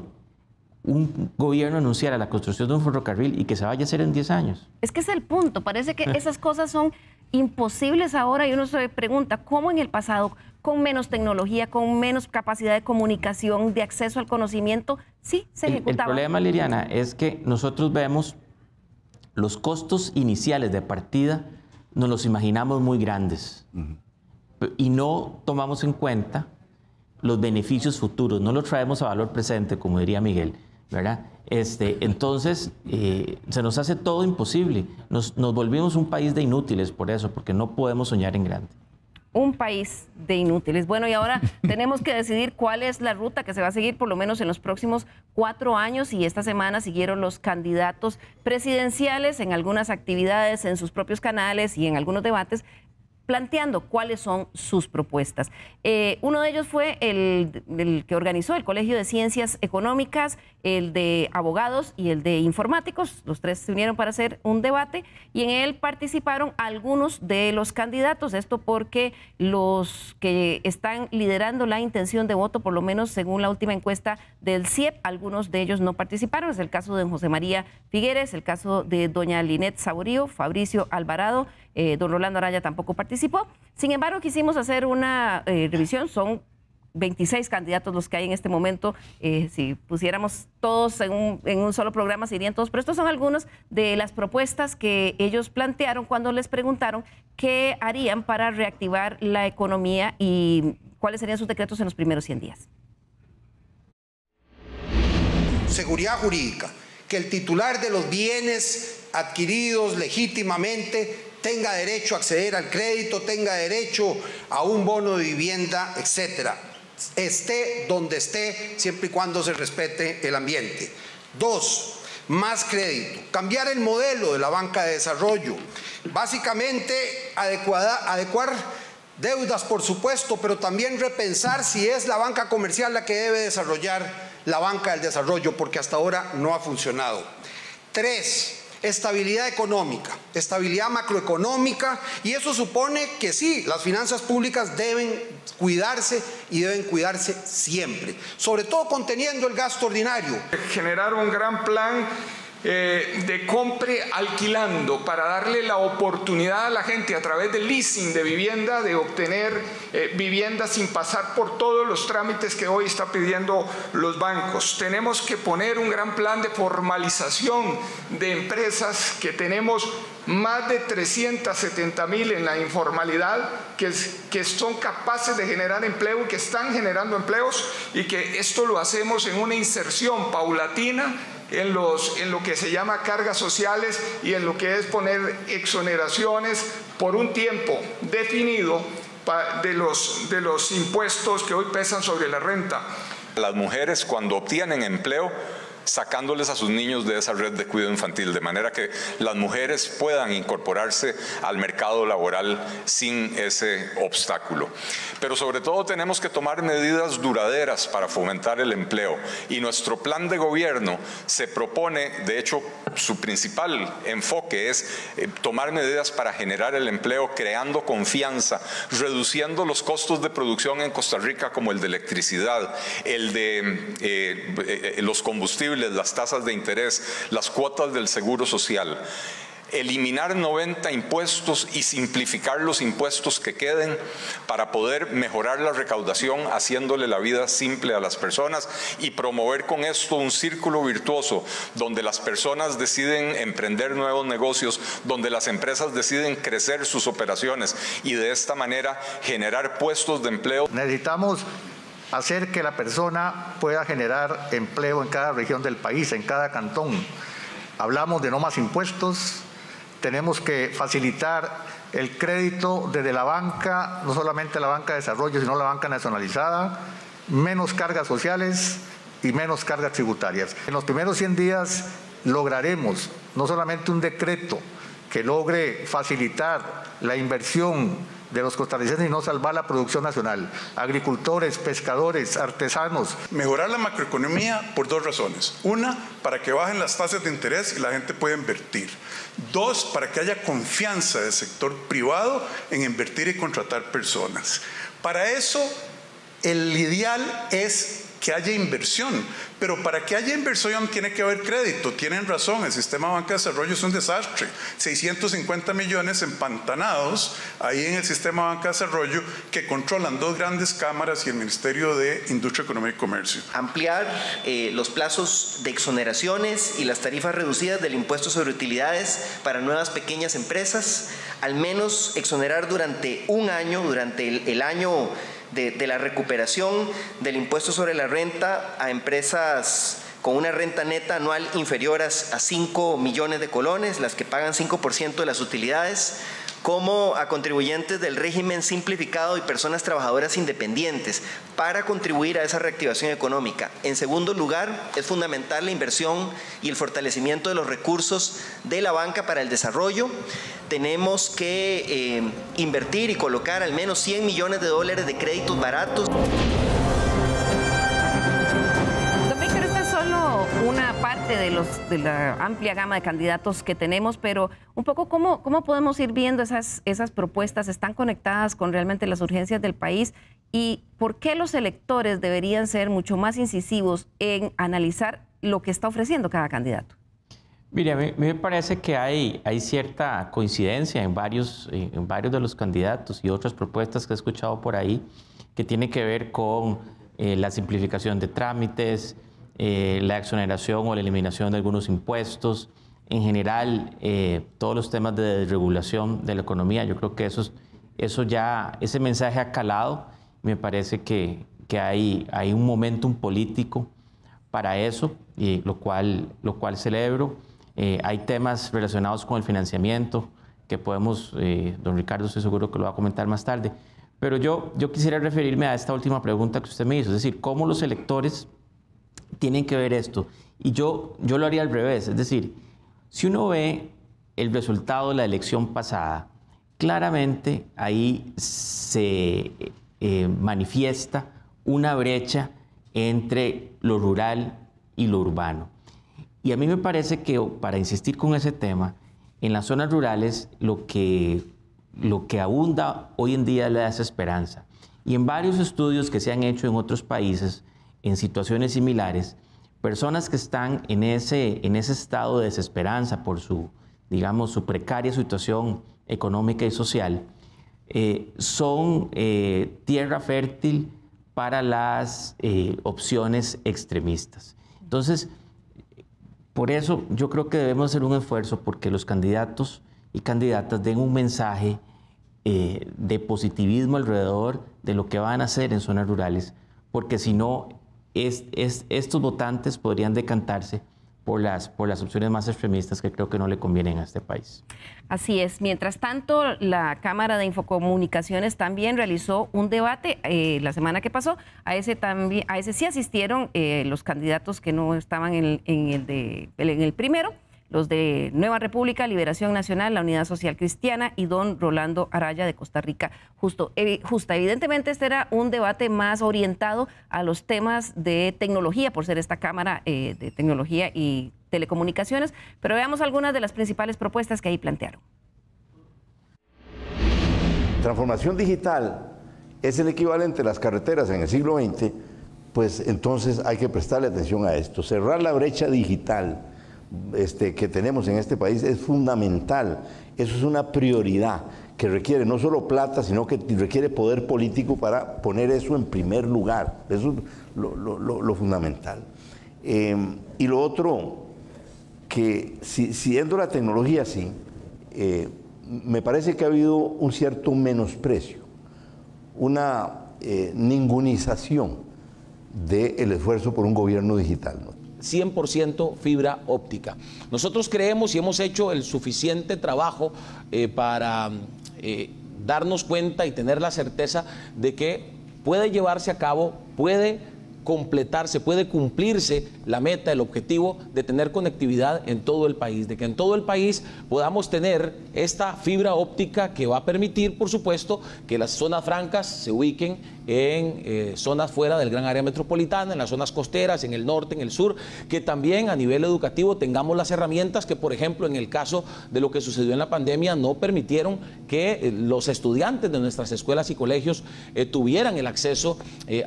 un gobierno anunciara la construcción de un ferrocarril y que se vaya a hacer en 10 años? Es que es el punto. Parece que esas cosas son imposibles ahora y uno se pregunta, ¿cómo en el pasado? con menos tecnología, con menos capacidad de comunicación, de acceso al conocimiento, sí se ejecutaba. El, problema, Liliana, es que nosotros vemos los costos iniciales de partida, nos los imaginamos muy grandes y no tomamos en cuenta los beneficios futuros, no los traemos a valor presente, como diría Miguel, ¿verdad? Este, entonces, eh, se nos hace todo imposible. Nos, nos volvimos un país de inútiles por eso, porque no podemos soñar en grande un país de inútiles. Bueno, y ahora tenemos que decidir cuál es la ruta que se va a seguir por lo menos en los próximos cuatro años y esta semana siguieron los candidatos presidenciales en algunas actividades, en sus propios canales y en algunos debates planteando cuáles son sus propuestas. Eh, uno de ellos fue el, que organizó el Colegio de Ciencias Económicas, el de abogados y el de informáticos. Los tres se unieron para hacer un debate y en él participaron algunos de los candidatos. Esto porque los que están liderando la intención de voto, por lo menos según la última encuesta del CIEP, algunos de ellos no participaron. Es el caso de José María Figueres, el caso de doña Linet Saborío, Fabricio Alvarado eh, don Rolando Araya tampoco participó. Sin embargo, quisimos hacer una eh, revisión, son 26 candidatos los que hay en este momento. Eh, si pusiéramos todos en un, solo programa, serían todos. Pero estos son algunos de las propuestas que ellos plantearon cuando les preguntaron qué harían para reactivar la economía y cuáles serían sus decretos en los primeros 100 días. Seguridad jurídica, que el titular de los bienes adquiridos legítimamente tenga derecho a acceder al crédito, tenga derecho a un bono de vivienda, etcétera. Esté donde esté, siempre y cuando se respete el ambiente. Dos, más crédito, cambiar el modelo de la banca de desarrollo, básicamente adecuar deudas, por supuesto, pero también repensar si es la banca comercial la que debe desarrollar la banca del desarrollo, porque hasta ahora no ha funcionado. Tres, estabilidad económica, estabilidad macroeconómica, y eso supone que sí, las finanzas públicas deben cuidarse y deben cuidarse siempre, sobre todo conteniendo el gasto ordinario. Generar un gran plan eh, de compre alquilando para darle la oportunidad a la gente a través del leasing de vivienda de obtener eh, vivienda sin pasar por todos los trámites que hoy está pidiendo los bancos. Tenemos que poner un gran plan de formalización de empresas que tenemos más de 370 mil en la informalidad que, que son capaces de generar empleo y que están generando empleos y que esto lo hacemos en una inserción paulatina en, los, lo que se llama cargas sociales y en lo que es poner exoneraciones por un tiempo definido de los, de los impuestos que hoy pesan sobre la renta. Las mujeres cuando obtienen empleo sacándoles a sus niños de esa red de cuidado infantil, de manera que las mujeres puedan incorporarse al mercado laboral sin ese obstáculo. Pero sobre todo tenemos que tomar medidas duraderas para fomentar el empleo y nuestro plan de gobierno se propone, de hecho, su principal enfoque es eh, tomar medidas para generar el empleo, creando confianza, reduciendo los costos de producción en Costa Rica como el de electricidad, el de eh, eh, los combustibles, las tasas de interés, las cuotas del seguro social, eliminar 90 impuestos y simplificar los impuestos que queden para poder mejorar la recaudación haciéndole la vida simple a las personas y promover con esto un círculo virtuoso donde las personas deciden emprender nuevos negocios, donde las empresas deciden crecer sus operaciones y de esta manera generar puestos de empleo. Necesitamos hacer que la persona pueda generar empleo en cada región del país, en cada cantón. Hablamos de no más impuestos, tenemos que facilitar el crédito desde la banca, no solamente la banca de desarrollo, sino la banca nacionalizada, menos cargas sociales y menos cargas tributarias. En los primeros 100 días lograremos no solamente un decreto que logre facilitar la inversión, de los costarricenses y no salvar la producción nacional. Agricultores, pescadores, artesanos. Mejorar la macroeconomía por dos razones. Una, para que bajen las tasas de interés y la gente pueda invertir. Dos, para que haya confianza del sector privado en invertir y contratar personas. Para eso, el ideal es que haya inversión. Pero para que haya inversión tiene que haber crédito. Tienen razón, el sistema de banca de desarrollo es un desastre. 650 millones empantanados ahí en el sistema de banca de desarrollo que controlan dos grandes cámaras y el Ministerio de Industria, Economía y Comercio. Ampliar eh, los plazos de exoneraciones y las tarifas reducidas del impuesto sobre utilidades para nuevas pequeñas empresas. Al menos exonerar durante un año, durante el año de, la recuperación del impuesto sobre la renta a empresas con una renta neta anual inferior a 5 millones de colones, las que pagan 5% de las utilidades, como a contribuyentes del régimen simplificado y personas trabajadoras independientes para contribuir a esa reactivación económica. En segundo lugar, es fundamental la inversión y el fortalecimiento de los recursos de la banca para el desarrollo. Tenemos que eh, invertir y colocar al menos 100 millones de dólares de créditos baratos. de, los, de la amplia gama de candidatos que tenemos, pero un poco cómo, cómo podemos ir viendo esas, esas propuestas, están conectadas con realmente las urgencias del país y por qué los electores deberían ser mucho más incisivos en analizar lo que está ofreciendo cada candidato. Mire, a mí me parece que hay, hay cierta coincidencia en varios, eh, en varios de los candidatos y otras propuestas que he escuchado por ahí que tiene que ver con eh, la simplificación de trámites, eh, la exoneración o la eliminación de algunos impuestos, en general eh, todos los temas de desregulación de la economía. Yo creo que eso, eso ya, ese mensaje ha calado. Me parece que, que hay, hay un momentum político para eso, y lo, cual, lo cual celebro. Eh, hay temas relacionados con el financiamiento que podemos, don Ricardo estoy seguro que lo va a comentar más tarde, pero yo, yo quisiera referirme a esta última pregunta que usted me hizo, es decir, cómo los electores tienen que ver esto. Y yo, yo lo haría al revés, es decir, si uno ve el resultado de la elección pasada, claramente ahí se eh, eh, manifiesta una brecha entre lo rural y lo urbano. Y a mí me parece que, para insistir con ese tema, en las zonas rurales lo que, lo que abunda hoy en día es la esperanza. Y en varios estudios que se han hecho en otros países, en situaciones similares, personas que están en ese, en ese estado de desesperanza por su, digamos, su precaria situación económica y social, eh, son eh, tierra fértil para las eh, opciones extremistas. Entonces, por eso yo creo que debemos hacer un esfuerzo porque los candidatos y candidatas den un mensaje de positivismo alrededor de lo que van a hacer en zonas rurales, porque si no, es, estos votantes podrían decantarse por las, por las opciones más extremistas que creo que no le convienen a este país. Así es. Mientras tanto, la Cámara de Infocomunicaciones también realizó un debate eh, la semana que pasó. A ese, también, a ese sí asistieron eh, los candidatos que no estaban en, el de, en el primero los de Nueva República, Liberación Nacional, la Unidad Social Cristiana y don Rolando Araya de Costa Rica. Justo, evidentemente este era un debate más orientado a los temas de tecnología, por ser esta Cámara eh, de Tecnología y Telecomunicaciones, pero veamos algunas de las principales propuestas que ahí plantearon. Transformación digital es el equivalente a las carreteras en el siglo XX, pues entonces hay que prestarle atención a esto, cerrar la brecha digital este, que tenemos en este país es fundamental. Eso es una prioridad que requiere no solo plata, sino que requiere poder político para poner eso en primer lugar. Eso es lo, fundamental. Eh, y lo otro, que si, siguiendo la tecnología así, eh, me parece que ha habido un cierto menosprecio, una eh, ningunización del esfuerzo por un gobierno digital. 100% fibra óptica. Nosotros creemos y hemos hecho el suficiente trabajo eh, para eh, darnos cuenta y tener la certeza de que puede llevarse a cabo, puede completarse, puede cumplirse la meta, el objetivo de tener conectividad en todo el país, de que en todo el país podamos tener esta fibra óptica que va a permitir, por supuesto, que las zonas francas se ubiquen en eh, zonas fuera del gran área metropolitana, en las zonas costeras, en el norte, en el sur, que también a nivel educativo tengamos las herramientas que, por ejemplo, en el caso de lo que sucedió en la pandemia, no permitieron que eh, los estudiantes de nuestras escuelas y colegios eh, tuvieran el acceso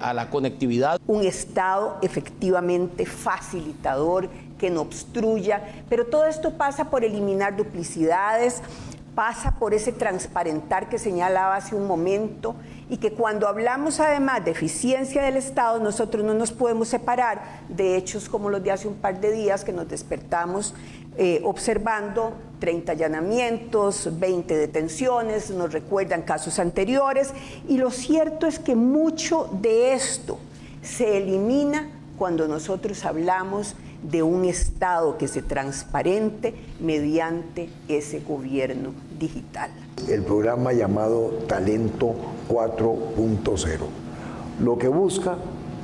a la conectividad. Un Estado efectivamente facilitador, que no obstruya, pero todo esto pasa por eliminar duplicidades, pasa por ese transparentar que señalaba hace un momento y que cuando hablamos además de eficiencia del Estado, nosotros no nos podemos separar de hechos como los de hace un par de días que nos despertamos eh, observando 30 allanamientos, 20 detenciones, nos recuerdan casos anteriores y lo cierto es que mucho de esto se elimina cuando nosotros hablamos de un Estado que se transparente mediante ese gobierno digital. El programa llamado Talento 4.0, lo que busca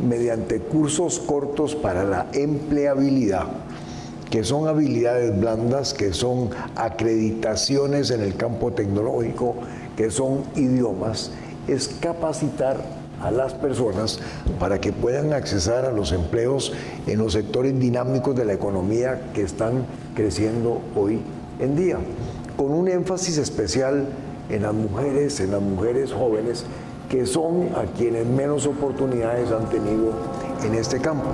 mediante cursos cortos para la empleabilidad, que son habilidades blandas, que son acreditaciones en el campo tecnológico, que son idiomas, es capacitar a las personas para que puedan accesar a los empleos en los sectores dinámicos de la economía que están creciendo hoy en día, con un énfasis especial en las mujeres, en las mujeres jóvenes, que son a quienes menos oportunidades han tenido en este campo.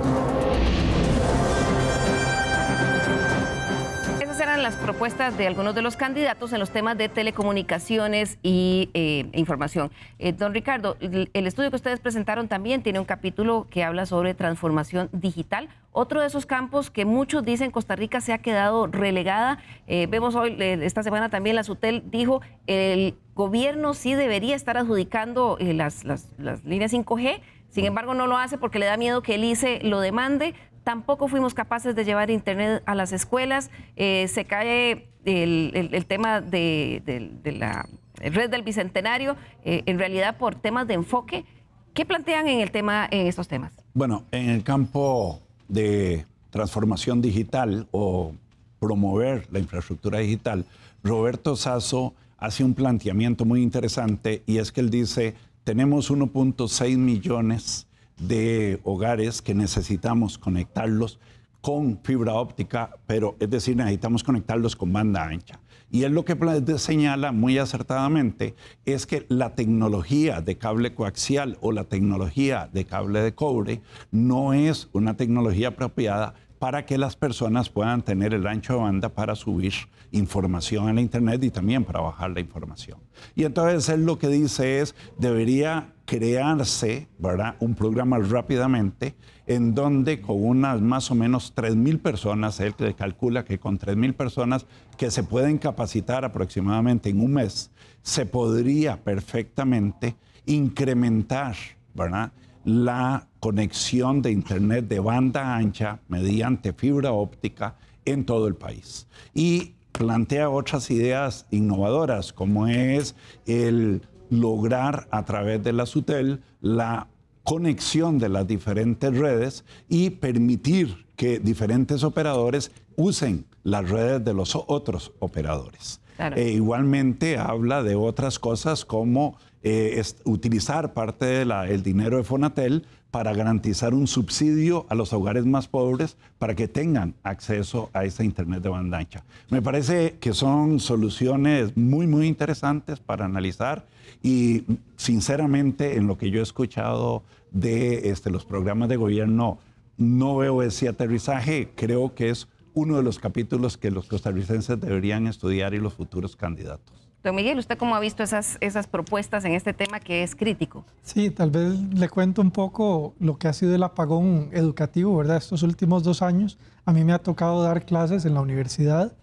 las propuestas de algunos de los candidatos en los temas de telecomunicaciones y eh, información. Eh, don Ricardo, el, estudio que ustedes presentaron también tiene un capítulo que habla sobre transformación digital, otro de esos campos que muchos dicen Costa Rica se ha quedado relegada. Eh, vemos hoy, esta semana también la SUTEL dijo, el gobierno sí debería estar adjudicando las, las líneas 5G, sin embargo, no lo hace porque le da miedo que el ICE lo demande. Tampoco fuimos capaces de llevar Internet a las escuelas. Eh, se cae el, tema de, la red del Bicentenario, eh, en realidad por temas de enfoque. ¿Qué plantean en, el tema, en estos temas? Bueno, en el campo de transformación digital o promover la infraestructura digital, Roberto Sasso hace un planteamiento muy interesante y es que él dice, tenemos 1.6 millones de hogares que necesitamos conectarlos con fibra óptica, pero es decir, necesitamos conectarlos con banda ancha. Y es lo que señala muy acertadamente, es que la tecnología de cable coaxial o la tecnología de cable de cobre no es una tecnología apropiada para que las personas puedan tener el ancho de banda para subir información a la Internet y también para bajar la información. Y entonces él lo que dice es, debería crearse ¿verdad? un programa rápidamente en donde con unas más o menos 3.000 personas, él calcula que con 3.000 personas que se pueden capacitar aproximadamente en un mes, se podría perfectamente incrementar ¿verdad? la conexión de Internet de banda ancha mediante fibra óptica en todo el país. Y plantea otras ideas innovadoras, como es el lograr a través de la SUTEL la conexión de las diferentes redes y permitir que diferentes operadores usen las redes de los otros operadores. Eh, igualmente habla de otras cosas como eh, utilizar parte del dinero de Fonatel para garantizar un subsidio a los hogares más pobres para que tengan acceso a esa Internet de banda ancha. Me parece que son soluciones muy, muy interesantes para analizar y sinceramente en lo que yo he escuchado de este, los programas de gobierno no veo ese aterrizaje, creo que es uno de los capítulos que los costarricenses deberían estudiar y los futuros candidatos. Don Miguel, ¿usted cómo ha visto esas, esas propuestas en este tema que es crítico? Sí, tal vez le cuento un poco lo que ha sido el apagón educativo, ¿verdad? Estos últimos dos años a mí me ha tocado dar clases en la universidad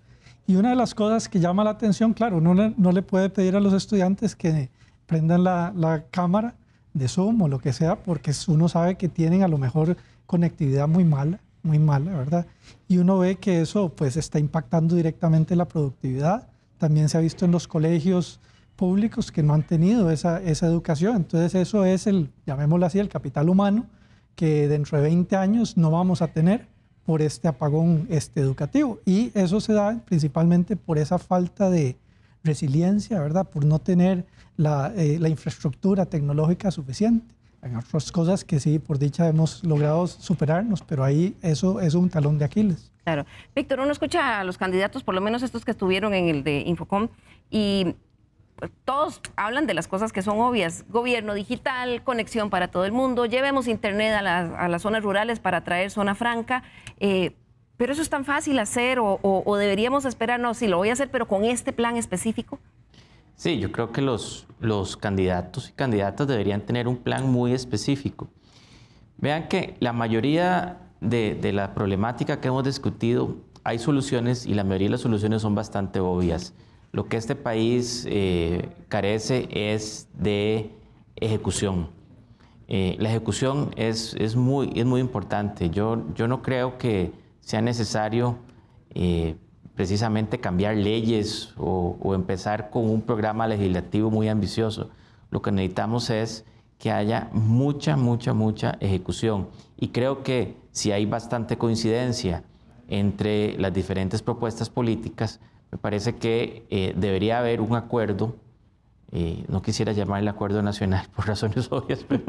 y una de las cosas que llama la atención, claro, uno no le puede pedir a los estudiantes que prendan la, la cámara de Zoom o lo que sea, porque uno sabe que tienen a lo mejor conectividad muy mala, muy mala, ¿verdad? y uno ve que eso pues está impactando directamente la productividad. También se ha visto en los colegios públicos que no han tenido esa, esa educación. Entonces eso es el, llamémoslo así, el capital humano que dentro de 20 años no vamos a tener por este apagón este, educativo. Y eso se da principalmente por esa falta de resiliencia, ¿verdad? Por no tener la, eh, la infraestructura tecnológica suficiente. Hay otras cosas que sí, por dicha, hemos logrado superarnos, pero ahí eso, es un talón de Aquiles. Claro. Víctor, uno escucha a los candidatos, por lo menos estos que estuvieron en el de Infocom, y pues, todos hablan de las cosas que son obvias. Gobierno digital, conexión para todo el mundo, llevemos Internet a, las, a las zonas rurales para traer zona franca. Eh, pero eso es tan fácil hacer o, deberíamos esperarnos, si lo voy a hacer, pero con este plan específico. Sí, yo creo que los, los candidatos y candidatas deberían tener un plan muy específico. Vean que la mayoría de, la problemática que hemos discutido, hay soluciones y la mayoría de las soluciones son bastante obvias. Lo que este país eh, carece es de ejecución. Eh, la ejecución es, muy, es muy importante. Yo, yo no creo que sea necesario eh, precisamente cambiar leyes o, empezar con un programa legislativo muy ambicioso. Lo que necesitamos es que haya mucha, mucha, mucha ejecución. Y creo que si hay bastante coincidencia entre las diferentes propuestas políticas, me parece que eh, debería haber un acuerdo, eh, no quisiera llamar el acuerdo nacional por razones obvias, pero,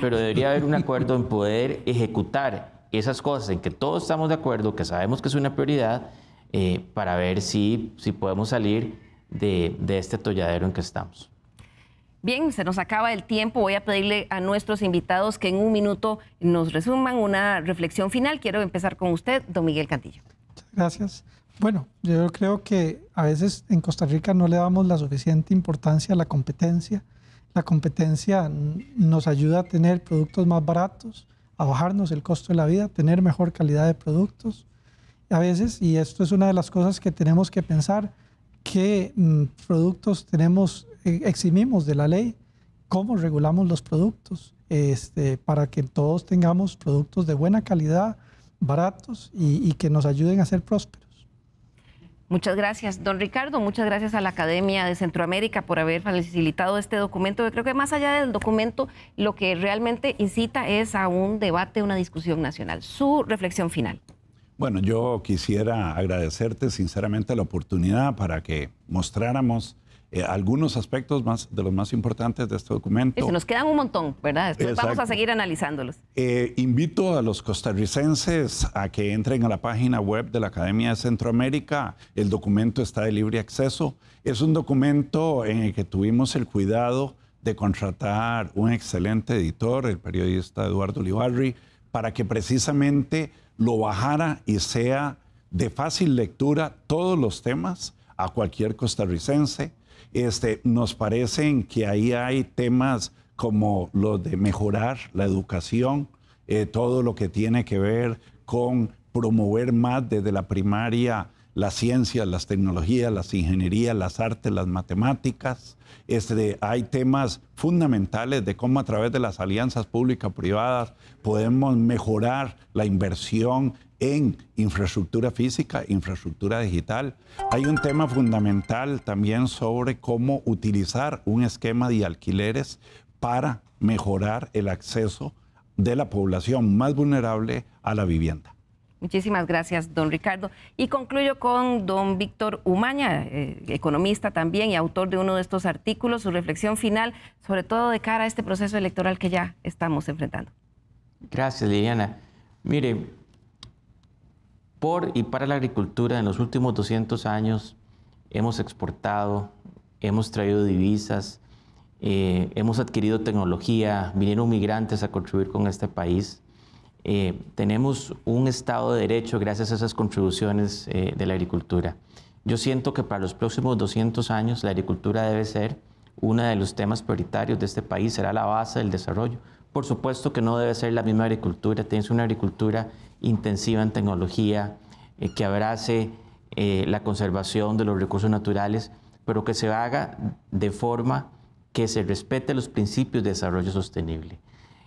pero, debería haber un acuerdo en poder ejecutar esas cosas en que todos estamos de acuerdo, que sabemos que es una prioridad eh, para ver si, podemos salir de, este atolladero en que estamos. Bien, se nos acaba el tiempo. Voy a pedirle a nuestros invitados que en un minuto nos resuman una reflexión final. Quiero empezar con usted, don Miguel Cantillo. Muchas gracias. Bueno, yo creo que a veces en Costa Rica no le damos la suficiente importancia a la competencia. La competencia nos ayuda a tener productos más baratos, a bajarnos el costo de la vida, tener mejor calidad de productos a veces, y esto es una de las cosas que tenemos que pensar, qué mm, productos tenemos, eh, eximimos de la ley, cómo regulamos los productos, este, para que todos tengamos productos de buena calidad, baratos y, que nos ayuden a ser prósperos. Muchas gracias, don Ricardo. Muchas gracias a la Academia de Centroamérica por haber facilitado este documento. Yo creo que más allá del documento, lo que realmente incita es a un debate, una discusión nacional. Su reflexión final. Bueno, yo quisiera agradecerte sinceramente la oportunidad para que mostráramos eh, algunos aspectos más de los más importantes de este documento. Y se nos quedan un montón, ¿verdad? vamos a seguir analizándolos. Eh, invito a los costarricenses a que entren a la página web de la Academia de Centroamérica. El documento está de libre acceso. Es un documento en el que tuvimos el cuidado de contratar un excelente editor, el periodista Eduardo Libarri, para que precisamente lo bajara y sea de fácil lectura todos los temas a cualquier costarricense. Este, nos parecen que ahí hay temas como los de mejorar la educación, eh, todo lo que tiene que ver con promover más desde la primaria las ciencias, las tecnologías, las ingenierías, las artes, las matemáticas. Este, hay temas fundamentales de cómo a través de las alianzas públicas privadas podemos mejorar la inversión en infraestructura física, infraestructura digital. Hay un tema fundamental también sobre cómo utilizar un esquema de alquileres para mejorar el acceso de la población más vulnerable a la vivienda. Muchísimas gracias, don Ricardo. Y concluyo con don Víctor Umaña, eh, economista también y autor de uno de estos artículos, su reflexión final, sobre todo de cara a este proceso electoral que ya estamos enfrentando. Gracias, Liliana. Mire, por y para la agricultura en los últimos 200 años hemos exportado, hemos traído divisas, eh, hemos adquirido tecnología, vinieron migrantes a contribuir con este país eh, tenemos un Estado de Derecho gracias a esas contribuciones eh, de la agricultura. Yo siento que para los próximos 200 años la agricultura debe ser uno de los temas prioritarios de este país, será la base del desarrollo. Por supuesto que no debe ser la misma agricultura, tiene que ser una agricultura intensiva en tecnología, eh, que abrace la conservación de los recursos naturales, pero que se haga de forma que se respete los principios de desarrollo sostenible.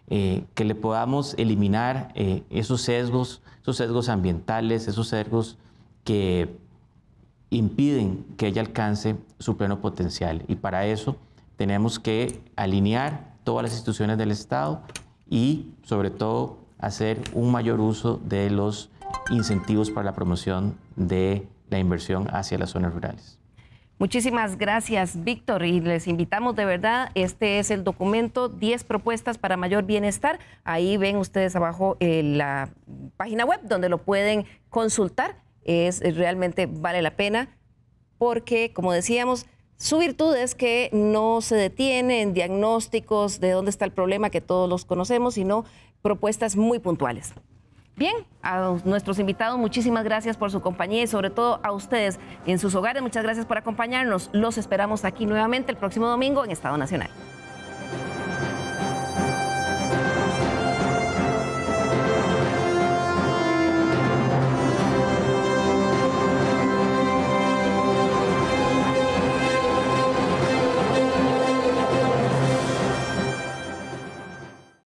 Eh, que le podamos eliminar eh, esos sesgos, esos sesgos ambientales, esos sesgos que impiden que ella alcance su pleno potencial. Y para eso tenemos que alinear todas las instituciones del Estado y sobre todo hacer un mayor uso de los incentivos para la promoción de la inversión hacia las zonas rurales. Muchísimas gracias, Víctor, y les invitamos de verdad, este es el documento 10 propuestas para mayor bienestar. Ahí ven ustedes abajo eh, la página web donde lo pueden consultar. Es eh, realmente vale la pena porque, como decíamos, su virtud es que no se detiene en diagnósticos de dónde está el problema que todos los conocemos, sino propuestas muy puntuales. Bien, a nuestros invitados, muchísimas gracias por su compañía y sobre todo a ustedes en sus hogares, muchas gracias por acompañarnos. Los esperamos aquí nuevamente el próximo domingo en Estado Nacional.